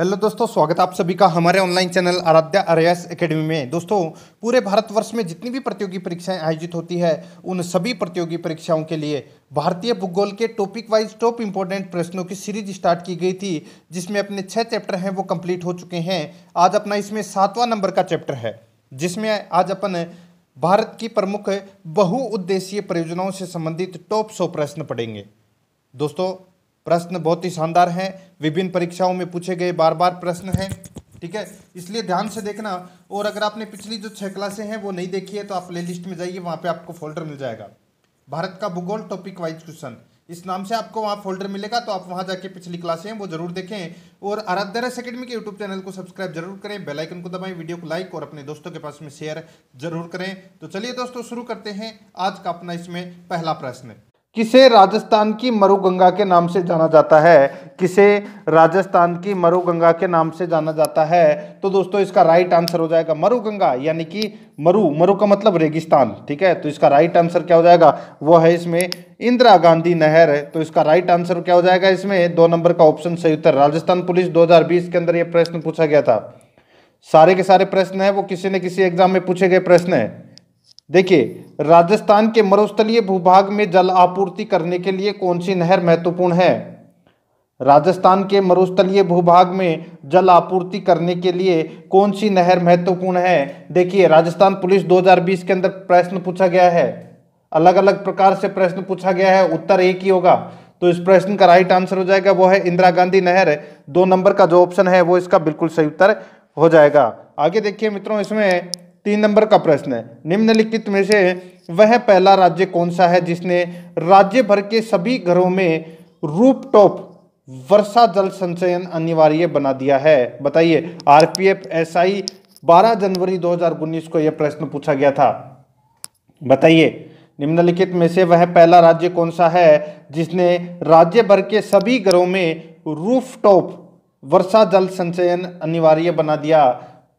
hello दोस्तों स्वागत आप सभी का हमारे online channel Aaradhya Aryas academy में दोस्तों पूरे भारतवर्ष में जितनी भी प्रतियोगी परीक्षाएं आयोजित होती है उन सभी प्रतियोगी परीक्षाओं के लिए भारतीय भूगोल के टॉपिक वाइज टॉप इंपोर्टेंट प्रश्नों की सीरीज स्टार्ट की गई थी जिसमें अपने छः चैप्टर हैं वो कंप्लीट हो चुके हैं आज अपना इसमें सातवां नंबर का चैप्टर है जिसमें आज अपन भारत की प्रमुख बहुउद्देशीय परियोजनाओं से संबंधित टॉप सौ प्रश्न पढ़ेंगे दोस्तों प्रश्न बहुत ही शानदार हैं विभिन्न परीक्षाओं में पूछे गए बार बार प्रश्न हैं ठीक है इसलिए ध्यान से देखना और अगर आपने पिछली जो छः क्लासें हैं वो नहीं देखी है तो आप प्ले लिस्ट में जाइए वहाँ पर आपको फोल्डर मिल जाएगा भारत का भूगोल टॉपिक वाइज क्वेश्चन इस नाम से आपको वहाँ फोल्डर मिलेगा तो आप वहाँ जाके पिछली क्लासें हैं वो जरूर देखें और आराध्या रस के यूट्यूब चैनल को सब्सक्राइब जरूर करें बेल आइकन को दबाएं वीडियो को लाइक और अपने दोस्तों के पास में शेयर जरूर करें तो चलिए दोस्तों शुरू करते हैं आज का अपना इसमें पहला प्रश्न किसे राजस्थान की मरुगंगा के नाम से जाना जाता है किसे राजस्थान की मरुगंगा के नाम से जाना जाता है तो दोस्तों इसका राइट आंसर हो जाएगा मरुगंगा यानी कि मरु मरु का मतलब रेगिस्तान ठीक है तो इसका राइट आंसर क्या हो जाएगा वो है इसमें इंदिरा गांधी नहर है तो इसका राइट आंसर क्या हो जाएगा इसमें दो नंबर का ऑप्शन सही उत्तर राजस्थान पुलिस दो के अंदर यह प्रश्न पूछा गया था सारे के सारे प्रश्न है वो किसी न किसी एग्जाम में पूछे गए प्रश्न है देखिए राजस्थान के मरुस्थलीय भूभाग में जल आपूर्ति करने के लिए कौन सी नहर महत्वपूर्ण है राजस्थान के मरुस्थलीय भूभाग में जल आपूर्ति करने के लिए कौन सी नहर महत्वपूर्ण है देखिए राजस्थान पुलिस 2020 के अंदर प्रश्न पूछा गया है अलग अलग प्रकार से प्रश्न पूछा गया है उत्तर एक ही होगा तो इस प्रश्न का राइट आंसर हो जाएगा वो है इंदिरा गांधी नहर दो नंबर का जो ऑप्शन है वो इसका बिल्कुल सही उत्तर हो जाएगा आगे देखिए मित्रों इसमें तीन नंबर का प्रश्न है निम्नलिखित में से वह पहला राज्य कौन सा है जिसने राज्य भर के सभी घरों में रूप टॉप वर्षा जल संचयन अनिवार्य बना दिया है बताइए आरपीएफ एसआई 12 जनवरी 2019 को यह प्रश्न पूछा गया था बताइए निम्नलिखित में से वह पहला राज्य कौन सा है जिसने राज्य भर के सभी घरों में रूफ टॉप वर्षा जल संचयन अनिवार्य बना दिया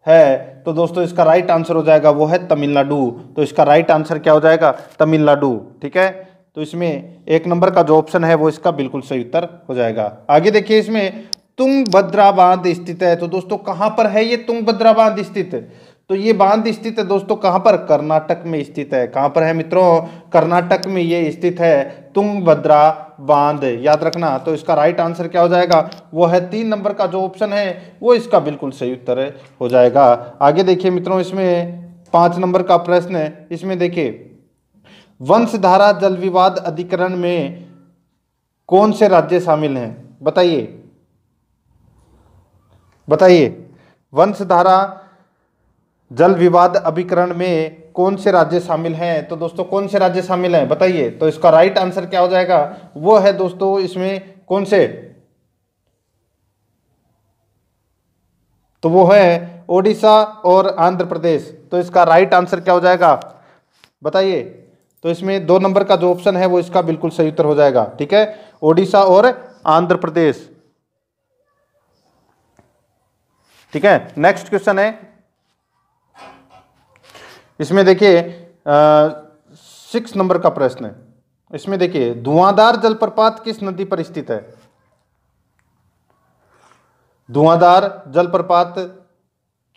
है तो दोस्तों इसका राइट आंसर हो जाएगा वो है तमिलनाडु तो इसका राइट आंसर क्या हो जाएगा तमिलनाडु ठीक है तो इसमें एक नंबर का जो ऑप्शन है वो इसका बिल्कुल सही उत्तर हो जाएगा आगे देखिए इसमें तुंग भद्रा बांध स्थित है तो दोस्तों कहाँ पर है ये तुंग भद्रा बांध स्थित तो ये बांध स्थित है दोस्तों कहाँ पर कर्नाटक में स्थित है कहाँ पर है मित्रों कर्नाटक में ये स्थित है भद्रा बांध याद रखना तो इसका राइट आंसर क्या हो जाएगा वो है तीन नंबर का जो ऑप्शन है वो इसका बिल्कुल सही उत्तर हो जाएगा आगे देखिए मित्रों इसमें पांच नंबर का प्रश्न है इसमें देखिए वंशधारा जल विवाद अधिकरण में कौन से राज्य शामिल हैं बताइए बताइए वंशधारा जल विवाद अभिकरण में कौन से राज्य शामिल हैं तो दोस्तों कौन से राज्य शामिल हैं बताइए तो इसका राइट आंसर क्या हो जाएगा वो है दोस्तों इसमें कौन से तो वो है ओडिशा और आंध्र प्रदेश तो इसका राइट आंसर क्या हो जाएगा बताइए तो इसमें दो नंबर का जो ऑप्शन है वो इसका बिल्कुल सही उत्तर हो जाएगा ठीक है ओडिशा और आंध्र प्रदेश ठीक है नेक्स्ट क्वेश्चन है इसमें देखिए सिक्स नंबर का प्रश्न है इसमें देखिए धुआंधार जलप्रपात किस नदी पर स्थित है धुआंधार जलप्रपात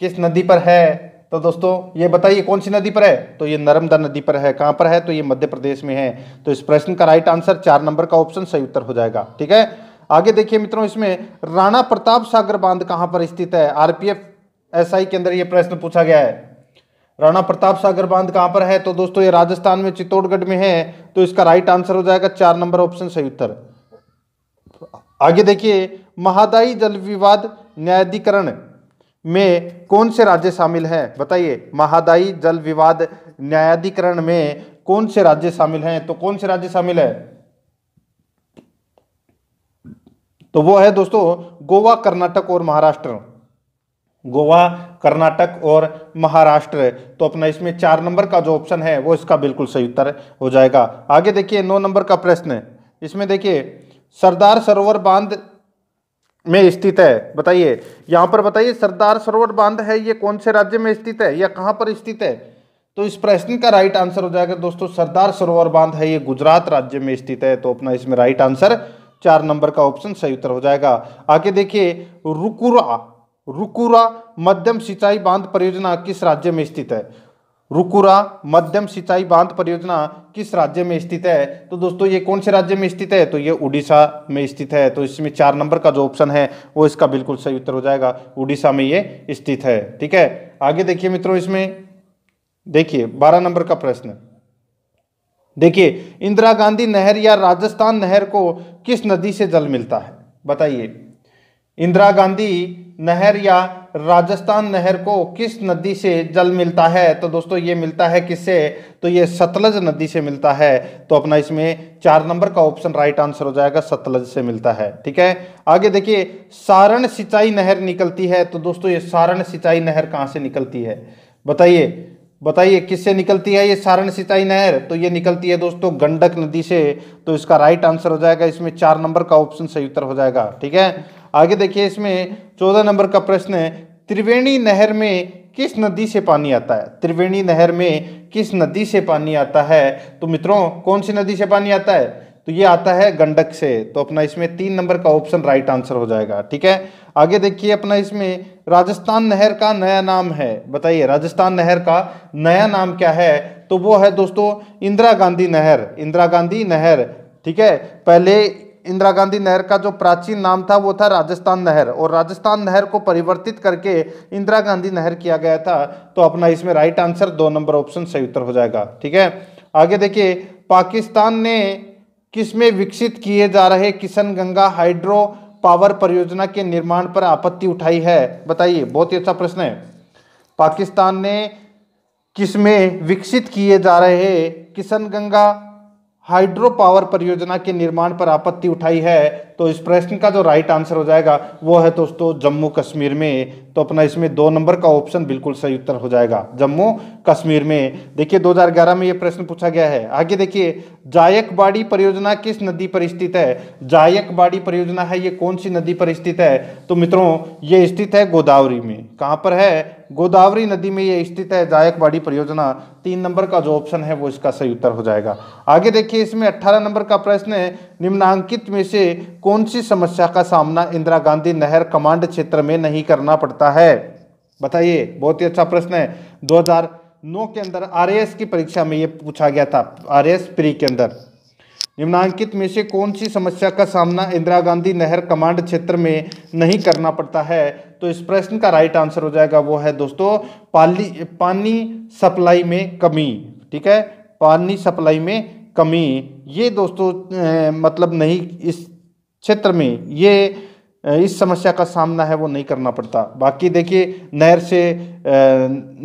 किस नदी पर है तो दोस्तों ये बताइए कौन सी नदी पर है तो ये नर्मदा नदी पर है कहां पर है तो ये मध्य प्रदेश में है तो इस प्रश्न का राइट आंसर चार नंबर का ऑप्शन सही उत्तर हो जाएगा ठीक है आगे देखिए मित्रों इसमें राणा प्रताप सागर बांध कहां पर स्थित है आरपीएफ एसआई के अंदर ये प्रश्न पूछा गया है राणा प्रताप सागर बांध कहां पर है तो दोस्तों ये राजस्थान में चित्तौड़गढ़ में है तो इसका राइट आंसर हो जाएगा चार नंबर ऑप्शन सही उत्तर आगे देखिए महादाई जल विवाद न्यायाधिकरण में कौन से राज्य शामिल हैं बताइए महादाई जल विवाद न्यायाधिकरण में कौन से राज्य शामिल हैं तो कौन से राज्य शामिल है तो वो है दोस्तों गोवा कर्नाटक और महाराष्ट्र गोवा कर्नाटक और महाराष्ट्र तो अपना इसमें चार नंबर का जो ऑप्शन है वो इसका बिल्कुल सही उत्तर हो जाएगा आगे देखिए नौ नंबर का प्रश्न इसमें देखिए सरदार सरोवर बांध में स्थित है बताइए यहाँ पर बताइए सरदार सरोवर बांध है ये कौन से राज्य में स्थित है या कहाँ पर स्थित है तो इस प्रश्न का राइट आंसर हो जाएगा दोस्तों सरदार सरोवर बांध है ये गुजरात राज्य में स्थित है तो अपना इसमें राइट आंसर चार नंबर का ऑप्शन सही उत्तर हो जाएगा आगे देखिए रुकुरा रुकुरा मध्यम सिंचाई बांध परियोजना किस राज्य में स्थित है रुकुरा मध्यम सिंचाई बांध परियोजना किस राज्य में स्थित है तो दोस्तों ये कौन से राज्य में स्थित है तो ये उड़ीसा में स्थित है तो इसमें चार नंबर का जो ऑप्शन है वो इसका बिल्कुल सही उत्तर हो जाएगा उड़ीसा में ये स्थित है ठीक है आगे देखिए मित्रों इसमें देखिए बारह नंबर का प्रश्न देखिए इंदिरा गांधी नहर या राजस्थान नहर को किस नदी से जल मिलता है बताइए इंदिरा गांधी नहर या राजस्थान नहर को किस नदी से जल मिलता है तो दोस्तों ये मिलता है किससे तो ये सतलज नदी से मिलता है तो अपना इसमें चार नंबर का ऑप्शन राइट आंसर हो जाएगा सतलज से मिलता है ठीक है आगे देखिए सारण सिंचाई नहर निकलती है तो दोस्तों ये सारण सिंचाई नहर कहाँ से निकलती है बताइए बताइए किससे निकलती है ये सारण सिंचाई नहर तो ये निकलती है दोस्तों गंडक नदी से तो इसका राइट आंसर हो जाएगा इसमें चार नंबर का ऑप्शन सही उत्तर हो जाएगा ठीक है आगे देखिए इसमें चौदह नंबर का प्रश्न है त्रिवेणी नहर में किस नदी से पानी आता है त्रिवेणी नहर में किस नदी से पानी आता है तो मित्रों कौन सी नदी से पानी आता है तो ये आता है गंडक से तो अपना इसमें तीन नंबर का ऑप्शन राइट आंसर हो जाएगा ठीक है आगे देखिए अपना इसमें राजस्थान नहर का नया नाम है बताइए राजस्थान नहर का नया नाम क्या है तो वो है दोस्तों इंदिरा गांधी नहर इंदिरा गांधी नहर ठीक है पहले इंदिरा गांधी नहर का जो प्राचीन नाम था वो था राजस्थान नहर और राजस्थान नहर को परिवर्तित करके इंदिरा गांधी नहर किया गया था तो अपना इसमें राइट आंसर दो नंबर ऑप्शन सही उत्तर हो जाएगा ठीक है आगे देखिए पाकिस्तान ने किसमें विकसित किए जा रहे किशन गंगा हाइड्रो पावर परियोजना के निर्माण पर आपत्ति उठाई है बताइए बहुत ही अच्छा प्रश्न है पाकिस्तान ने किसमें विकसित किए जा रहे किशन गंगा हाइड्रो पावर परियोजना के निर्माण पर आपत्ति उठाई है तो इस प्रश्न का जो राइट आंसर हो जाएगा वो है दोस्तों जम्मू कश्मीर में तो अपना इसमें दो नंबर का ऑप्शन बिल्कुल सही उत्तर हो जाएगा जम्मू कश्मीर में देखिए 2011 में ये प्रश्न पूछा गया है आगे देखिए जायकबाड़ी परियोजना किस नदी पर स्थित है जायकबाड़ी परियोजना है ये कौन सी नदी पर स्थित है तो मित्रों ये स्थित है गोदावरी में कहाँ पर है गोदावरी नदी में ये स्थित है जायकवाड़ी परियोजना तीन नंबर का जो ऑप्शन है वो इसका सही उत्तर हो जाएगा आगे देखिए इसमें अट्ठारह नंबर का प्रश्न है निम्नांकित में से कौन सी समस्या का सामना इंदिरा गांधी नहर कमांड क्षेत्र में नहीं करना पड़ता है बताइए बहुत ही अच्छा प्रश्न है दो के अंदर आर की परीक्षा में ये पूछा गया था आर प्री के अंदर निम्नांकित में से कौन सी समस्या का सामना इंदिरा गांधी नहर कमांड क्षेत्र में नहीं करना पड़ता है तो इस प्रश्न का राइट आंसर हो जाएगा वो है दोस्तों पाली पानी सप्लाई में कमी ठीक है पानी सप्लाई में कमी ये दोस्तों ए, मतलब नहीं इस क्षेत्र में ये इस समस्या का सामना है वो नहीं करना पड़ता बाकी देखिए नहर से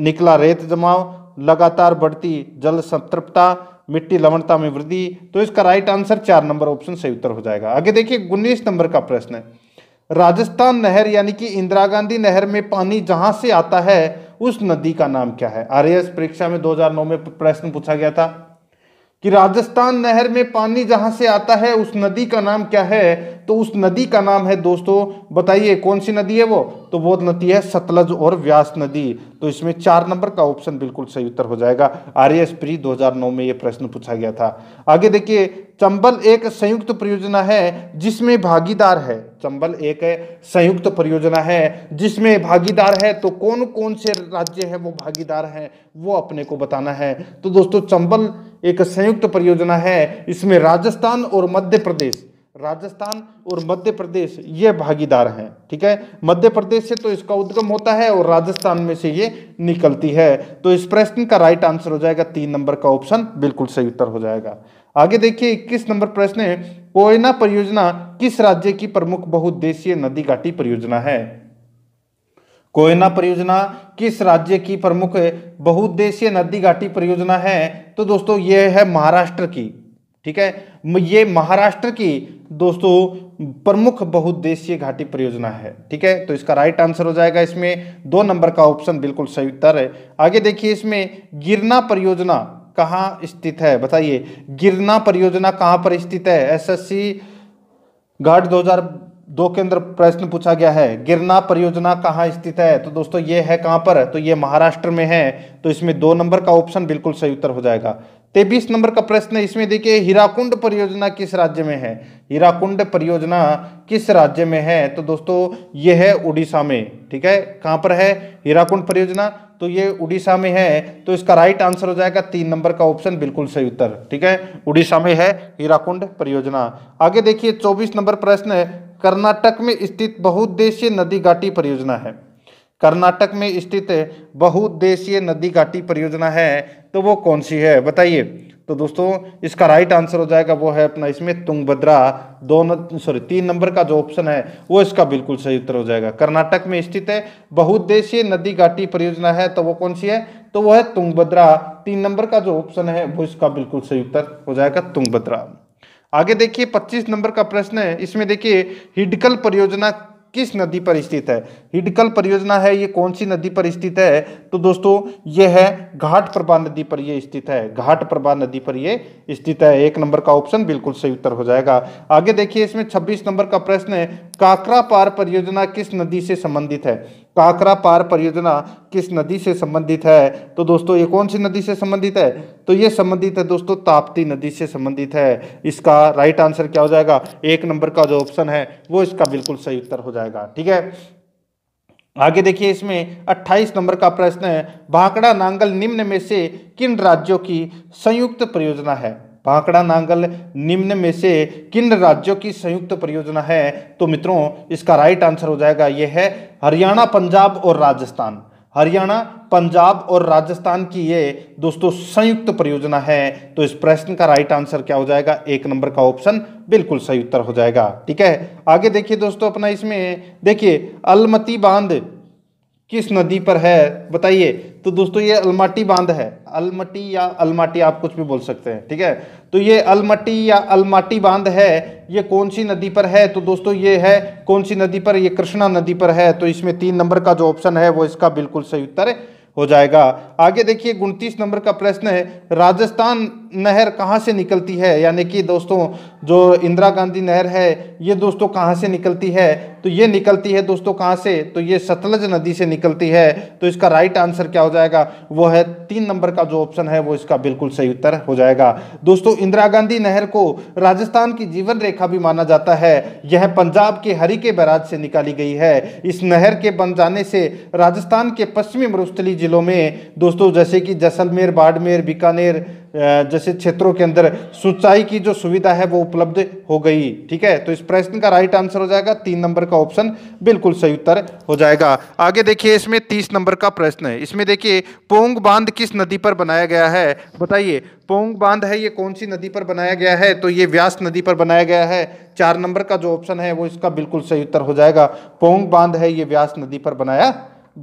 निकला रेत जमाव लगातार बढ़ती जल संतृप्ता मिट्टी लवणता में वृद्धि तो इसका राइट आंसर चार नंबर ऑप्शन सही उत्तर हो जाएगा आगे देखिए उन्नीस नंबर का प्रश्न है राजस्थान नहर यानी कि इंदिरा गांधी नहर में पानी जहां से आता है उस नदी का नाम क्या है आर परीक्षा में 2009 में प्रश्न पूछा गया था कि राजस्थान नहर में पानी जहां से आता है उस नदी का नाम क्या है तो उस नदी का नाम है दोस्तों बताइए कौन सी नदी है वो तो वो नदी है सतलज और व्यास नदी तो इसमें चार नंबर का ऑप्शन बिल्कुल सही उत्तर हो जाएगा आर एस प्री दो में ये प्रश्न पूछा गया था आगे देखिए चंबल एक संयुक्त परियोजना है जिसमें भागीदार है चंबल एक संयुक्त परियोजना है जिसमें भागीदार है तो कौन कौन से राज्य है वो भागीदार है वो अपने को बताना है तो दोस्तों चंबल एक संयुक्त परियोजना है इसमें राजस्थान और मध्य प्रदेश राजस्थान और मध्य प्रदेश ये भागीदार हैं ठीक है मध्य प्रदेश से तो इसका उद्गम होता है और राजस्थान में से ये निकलती है तो इस प्रश्न का राइट आंसर हो जाएगा तीन नंबर का ऑप्शन बिल्कुल सही उत्तर हो जाएगा आगे देखिए इक्कीस नंबर प्रश्न है कोयना परियोजना किस राज्य की प्रमुख बहुउद्देशीय नदी घाटी परियोजना है कोयना परियोजना किस राज्य की प्रमुख बहुउद्देशीय नदी घाटी परियोजना है तो दोस्तों यह है महाराष्ट्र की ठीक है ये महाराष्ट्र की दोस्तों प्रमुख बहुद्देशीय घाटी परियोजना है ठीक है तो इसका राइट आंसर हो जाएगा इसमें दो नंबर का ऑप्शन बिल्कुल सही उत्तर है आगे देखिए इसमें गिरना परियोजना कहाँ स्थित है बताइए गिरना परियोजना कहाँ पर स्थित है एसएससी घाट 2002 के अंदर प्रश्न पूछा गया है गिरना परियोजना कहाँ स्थित है तो दोस्तों ये है कहाँ पर तो ये महाराष्ट्र में है तो इसमें दो नंबर का ऑप्शन बिल्कुल सही उत्तर हो जाएगा तेबीस नंबर का प्रश्न इसमें देखिए हीराकुंड परियोजना किस राज्य में है हीराकुंड परियोजना किस राज्य में है तो दोस्तों ये है उड़ीसा में ठीक है कहां पर है हीराकुंड परियोजना तो ये उड़ीसा में है तो इसका राइट आंसर हो जाएगा तीन नंबर का ऑप्शन बिल्कुल सही उत्तर ठीक है उड़ीसा में है हीराकुंड परियोजना आगे देखिए चौबीस नंबर प्रश्न है कर्नाटक में स्थित बहुउद्देशीय नदी घाटी परियोजना है कर्नाटक में स्थित बहुउद्देशीय नदी घाटी परियोजना है तो वो कौन सी है बताइए तो दोस्तों इसका राइट आंसर हो जाएगा वो है अपना इसमें तुंगभद्रा दो सॉरी तीन नंबर का जो ऑप्शन है वो इसका बिल्कुल सही उत्तर हो जाएगा कर्नाटक में स्थित है बहुद्देशीय नदी घाटी परियोजना है तो वो कौन सी है तो वो है तुंगभद्रा तीन नंबर का जो ऑप्शन है वो इसका बिल्कुल सही उत्तर हो जाएगा तुंगभद्रा आगे देखिए पच्चीस नंबर का प्रश्न है इसमें देखिए हिडकल परियोजना किस नदी पर स्थित है हिडकल परियोजना है ये कौन सी नदी पर स्थित है तो दोस्तों ये है घाट प्रभा नदी पर ये स्थित है घाट प्रभा नदी पर ये स्थित है एक नंबर का ऑप्शन बिल्कुल सही उत्तर हो जाएगा आगे देखिए इसमें 26 नंबर का प्रश्न है काकरा पार परियोजना किस नदी से संबंधित है काकरा पार परियोजना किस नदी से संबंधित है तो दोस्तों ये कौन सी नदी से संबंधित है तो ये संबंधित है दोस्तों ताप्ती नदी से संबंधित है इसका राइट आंसर क्या हो जाएगा एक नंबर का जो ऑप्शन है वो इसका बिल्कुल सही उत्तर हो जाएगा ठीक है आगे देखिए इसमें 28 नंबर का प्रश्न है भाकड़ा नांगल निम्न में से किन राज्यों की संयुक्त परियोजना है भाकड़ा नांगल निम्न में से किन राज्यों की संयुक्त परियोजना है तो मित्रों इसका राइट आंसर हो जाएगा यह है हरियाणा पंजाब और राजस्थान हरियाणा पंजाब और राजस्थान की ये दोस्तों संयुक्त परियोजना है तो इस प्रश्न का राइट आंसर क्या हो जाएगा एक नंबर का ऑप्शन बिल्कुल सही उत्तर हो जाएगा ठीक है आगे देखिए दोस्तों अपना इसमें देखिए अलमती बांध किस नदी पर है बताइए तो दोस्तों ये अलमाटी बांध है अलमटी या अलमाटी आप कुछ भी बोल सकते हैं ठीक है तो ये अलमटी या अलमाटी बांध है ये कौन सी नदी पर है तो दोस्तों ये है कौन सी नदी पर ये कृष्णा नदी पर है तो इसमें तीन नंबर का जो ऑप्शन है वो इसका बिल्कुल सही उत्तर हो जाएगा आगे देखिए उनतीस नंबर का प्रश्न है राजस्थान नहर कहाँ से निकलती है यानी कि दोस्तों जो इंदिरा गांधी नहर है ये दोस्तों कहाँ से निकलती है तो ये निकलती है दोस्तों कहाँ से तो ये सतलज नदी से निकलती है तो इसका राइट आंसर क्या हो जाएगा वो है तीन नंबर का जो ऑप्शन है वो इसका बिल्कुल सही उत्तर हो जाएगा दोस्तों इंदिरा गांधी नहर को राजस्थान की जीवन रेखा भी माना जाता है यह पंजाब के हरी के बैराज से निकाली गई है इस नहर के बन जाने से राजस्थान के पश्चिमी मरुस्थली जिलों में दोस्तों जैसे कि जैसलमेर बाड़मेर बीकानेर जैसे क्षेत्रों के अंदर सिंचाई की जो सुविधा है वो उपलब्ध हो गई ठीक है तो इस प्रश्न का राइट आंसर हो जाएगा तीन नंबर का ऑप्शन बिल्कुल सही उत्तर हो जाएगा आगे देखिए इसमें तीस नंबर का प्रश्न है इसमें देखिए पोंग बांध किस नदी पर बनाया गया है बताइए पोंग बांध है ये कौन सी नदी पर बनाया गया है तो ये व्यास नदी पर बनाया गया है चार नंबर का जो ऑप्शन है वो इसका बिल्कुल सही उत्तर हो जाएगा पोंग बांध है ये व्यास नदी पर बनाया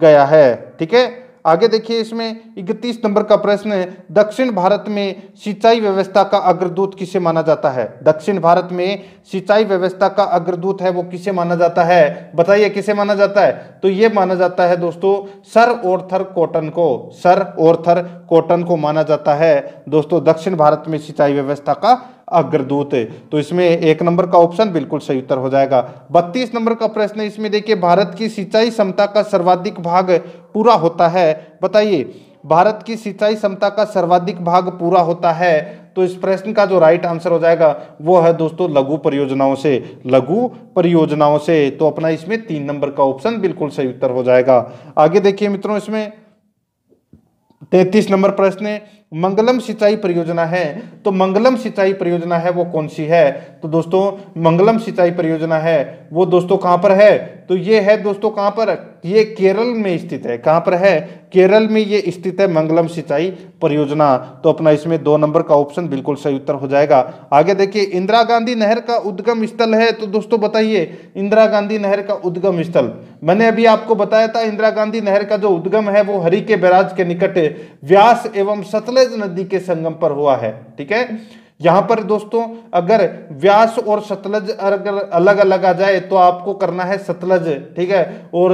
गया है ठीक है आगे देखिए इसमें इकतीस नंबर का प्रश्न है दक्षिण भारत में सिंचाई व्यवस्था का अग्रदूत किसे माना जाता है दक्षिण भारत में सिंचाई व्यवस्था का अग्रदूत है वो किसे माना जाता है बताइए किसे माना जाता है तो ये माना जाता है दोस्तों सर ओरथर कॉटन को सर ओरथर कॉटन को माना जाता है दोस्तों दक्षिण भारत में सिंचाई व्यवस्था का अग्रदूत तो इसमें एक नंबर का ऑप्शन बिल्कुल सही उत्तर हो जाएगा बत्तीस नंबर का प्रश्न इसमें देखिए भारत की सिंचाई क्षमता का सर्वाधिक भाग पूरा होता है बताइए भारत की सिंचाई क्षमता का सर्वाधिक भाग पूरा होता है तो इस प्रश्न का जो राइट आंसर हो जाएगा वो है दोस्तों लघु परियोजनाओं से लघु परियोजनाओं से तो अपना इसमें तीन नंबर का ऑप्शन बिल्कुल सही उत्तर हो जाएगा आगे देखिए मित्रों इसमें तैतीस नंबर प्रश्न मंगलम सिंचाई परियोजना है तो मंगलम सिंचाई परियोजना है वो कौन सी है तो दोस्तों मंगलम सिंचाई परियोजना है वो दोस्तों कहां पर है तो ये है दोस्तों कहां पर ये केरल में स्थित है कहाँ पर है केरल में ये स्थित है मंगलम सिंचाई परियोजना तो अपना इसमें दो नंबर का ऑप्शन बिल्कुल सही उत्तर हो जाएगा आगे देखिए इंदिरा गांधी नहर का उद्गम स्थल है तो दोस्तों बताइए इंदिरा गांधी नहर का उद्गम स्थल मैंने अभी आपको बताया था इंदिरा गांधी नहर का जो उद्गम है वो हरी के बैराज के निकट व्यास एवं सतलज नदी के संगम पर हुआ है ठीक है यहां पर दोस्तों अगर व्यास और सतलज अगर अलग अलग आ जाए तो आपको करना है सतलज ठीक है और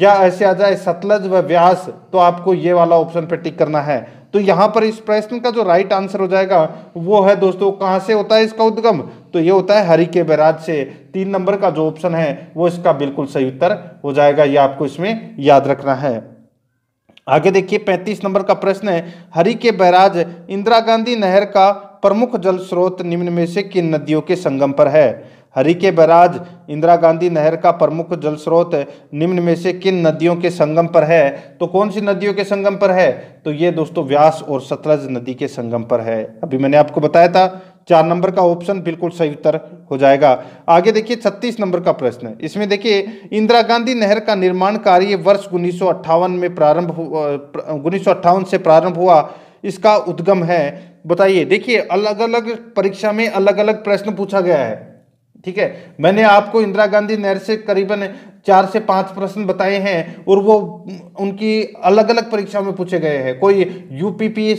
या ऐसे आ जाए सतलज व व्यास तो आपको ये वाला ऑप्शन पर टिक करना है तो यहां पर इस प्रश्न का जो राइट आंसर हो जाएगा वो है दोस्तों कहां से होता है इसका उद्गम तो ये होता है हरि के बैराज से तीन नंबर का जो ऑप्शन है वो इसका बिल्कुल सही उत्तर हो जाएगा ये आपको इसमें याद रखना है आगे देखिए पैंतीस नंबर का प्रश्न है हरि के बैराज इंदिरा गांधी नहर का प्रमुख जल स्रोत निम्न में से किन नदियों के संगम पर है हरिके बराज इंदिरा गांधी नहर का प्रमुख जल स्रोत निम्न में से किन नदियों के संगम पर है तो कौन सी नदियों के संगम पर है तो ये दोस्तों व्यास और सतलज नदी के संगम पर है अभी मैंने आपको बताया था चार नंबर का ऑप्शन बिल्कुल सही उत्तर हो जाएगा आगे देखिए छत्तीस नंबर का प्रश्न है इसमें देखिए इंदिरा गांधी नहर का निर्माण कार्य वर्ष उन्नीस में प्रारंभ उन्नीस से प्रारंभ हुआ इसका उद्गम है बताइए देखिए अलग अलग परीक्षा में अलग अलग प्रश्न पूछा गया है ठीक है मैंने आपको इंदिरा गांधी नहर से करीबन चार से पांच प्रश्न बताए हैं और वो उनकी अलग अलग परीक्षा में पूछे गए हैं कोई यूपीपी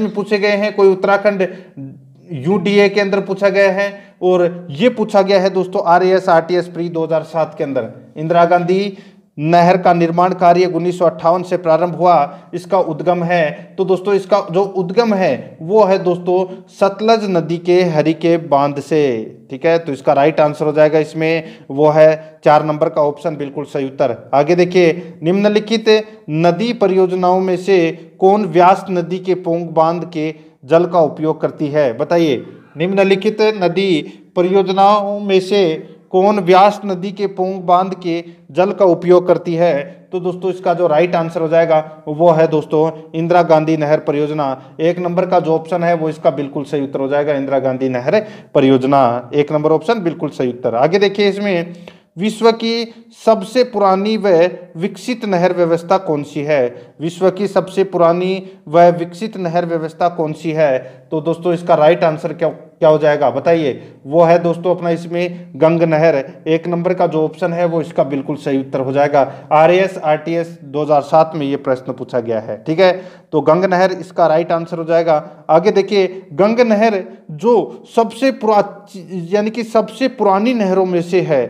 में पूछे गए हैं कोई उत्तराखंड यूडीए के अंदर पूछा गया है और ये पूछा गया है दोस्तों R S R T S pre दो के अंदर इंदिरा गांधी नहर का निर्माण कार्य उन्नीस से प्रारंभ हुआ इसका उद्गम है तो दोस्तों इसका जो उद्गम है वो है दोस्तों सतलज नदी के हरी के बांध से ठीक है तो इसका राइट आंसर हो जाएगा इसमें वो है चार नंबर का ऑप्शन बिल्कुल सही उत्तर आगे देखिए निम्नलिखित नदी परियोजनाओं में से कौन व्यास नदी के पोंग बांध के जल का उपयोग करती है बताइए निम्नलिखित नदी परियोजनाओं में से कौन व्यास नदी के पोंग बांध के जल का उपयोग करती है तो दोस्तों इसका जो राइट आंसर हो जाएगा वो है दोस्तों इंदिरा गांधी नहर परियोजना एक नंबर का जो ऑप्शन है वो इसका बिल्कुल सही उत्तर हो जाएगा इंदिरा गांधी नहर परियोजना एक नंबर ऑप्शन बिल्कुल सही उत्तर आगे देखिए इसमें विश्व की सबसे पुरानी व विकसित नहर व्यवस्था कौन सी है विश्व की सबसे पुरानी व विकसित नहर व्यवस्था कौन सी है तो दोस्तों इसका राइट आंसर क्या क्या हो जाएगा बताइए वो है दोस्तों अपना इसमें गंग नहर एक नंबर का जो ऑप्शन है वो इसका बिल्कुल सही उत्तर हो जाएगा R R A S S T दो हजार सात में ये प्रश्न पूछा गया है ठीक है तो गंग नहर इसका राइट आंसर हो जाएगा आगे देखिए गंग नहर जो सबसे पुरा यानी कि सबसे पुरानी नहरों में से है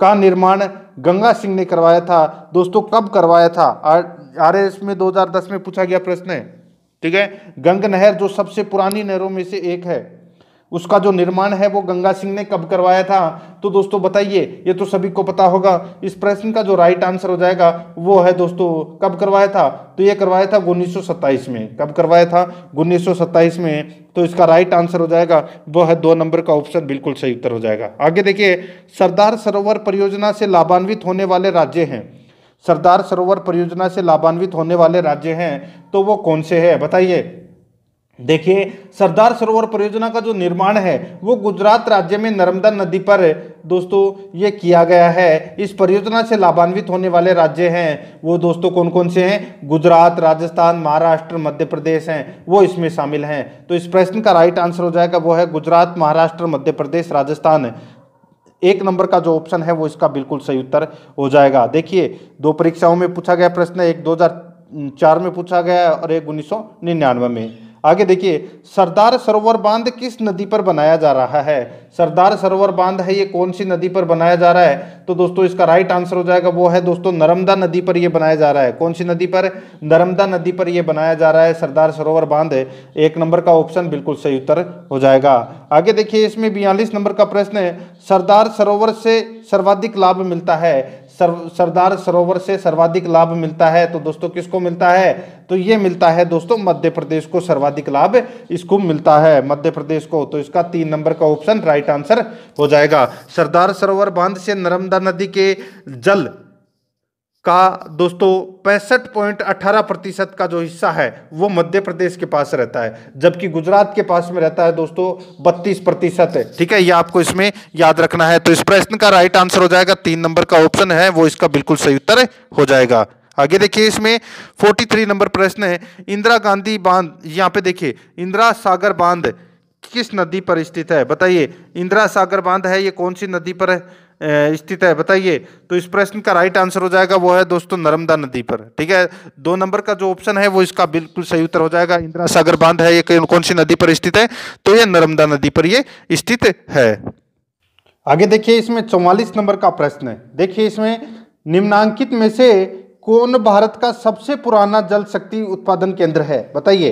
का निर्माण गंगा सिंह ने करवाया था दोस्तों कब करवाया था आर एस में 2010 में पूछा गया प्रश्न है ठीक है गंग नहर जो सबसे पुरानी नहरों में से एक है उसका जो निर्माण है वो गंगा सिंह ने कब करवाया था तो दोस्तों बताइए ये तो सभी को पता होगा इस प्रश्न का जो राइट आंसर हो जाएगा वो है दोस्तों कब करवाया था तो ये करवाया था उन्नीस में कब करवाया था उन्नीस में तो इसका राइट आंसर हो जाएगा वो है दो नंबर का ऑप्शन बिल्कुल सही उत्तर हो जाएगा आगे देखिए सरदार सरोवर परियोजना से लाभान्वित होने वाले राज्य हैं सरदार सरोवर परियोजना से लाभान्वित होने वाले राज्य हैं तो वो कौन से हैं बताइए देखिए सरदार सरोवर परियोजना का जो निर्माण है वो गुजरात राज्य में नर्मदा नदी पर दोस्तों ये किया गया है इस परियोजना से लाभान्वित होने वाले राज्य हैं वो दोस्तों कौन कौन से हैं गुजरात राजस्थान महाराष्ट्र मध्य प्रदेश हैं वो इसमें शामिल हैं तो इस प्रश्न का राइट आंसर हो जाएगा वो है गुजरात महाराष्ट्र मध्य प्रदेश राजस्थान एक नंबर का जो ऑप्शन है वो इसका बिल्कुल सही उत्तर हो जाएगा देखिए दो परीक्षाओं में पूछा गया प्रश्न एक दो में पूछा गया और एक उन्नीस में आगे देखिए सरदार सरोवर बांध किस नदी पर बनाया जा रहा है सरदार सरोवर बांध है ये कौन सी नदी पर बनाया जा रहा है तो दोस्तों इसका राइट आंसर हो जाएगा वो है दोस्तों नर्मदा नदी पर यह बनाया जा रहा है कौन सी नदी पर नर्मदा नदी पर यह बनाया जा रहा है सरदार सरोवर बांध एक नंबर का ऑप्शन बिल्कुल सही उत्तर हो जाएगा आगे देखिए इसमें बयालीस नंबर का प्रश्न है सरदार सरोवर से सर्वाधिक लाभ मिलता है सरदार सरोवर से सर्वाधिक लाभ मिलता है तो दोस्तों किसको मिलता है तो ये मिलता है दोस्तों मध्य प्रदेश को सर्वाधिक लाभ इसको मिलता है मध्य प्रदेश को तो इसका तीन नंबर का ऑप्शन राइट आंसर हो जाएगा सरदार सरोवर बांध से नर्मदा नदी के जल का दोस्तों पैंसठ पॉइंट अठारह प्रतिशत का जो हिस्सा है वो मध्य प्रदेश के पास रहता है जबकि गुजरात के पास में रहता है दोस्तों बत्तीस प्रतिशत है ठीक है ये आपको इसमें याद रखना है तो इस प्रश्न का राइट आंसर हो जाएगा तीन नंबर का ऑप्शन है वो इसका बिल्कुल सही उत्तर हो जाएगा आगे देखिए इसमें 43 नंबर प्रश्न है इंदिरा गांधी बांध यहाँ पे देखिए इंदिरा सागर बांध किस नदी पर स्थित है बताइए इंदिरा सागर बांध है ये कौन सी नदी पर है स्थित है बताइए तो इस प्रश्न का राइट आंसर हो जाएगा वो है दोस्तों नर्मदा नदी पर ठीक है दो नंबर का जो ऑप्शन है वो इसका बिल्कुल सही उत्तर हो जाएगा इंदिरा सागर बांध है ये कौन सी नदी पर स्थित है तो ये नर्मदा नदी पर ये स्थित है आगे देखिए इसमें चौवालीस नंबर का प्रश्न है देखिए इसमें निम्नांकित में से कौन भारत का सबसे पुराना जल शक्ति उत्पादन केंद्र है बताइए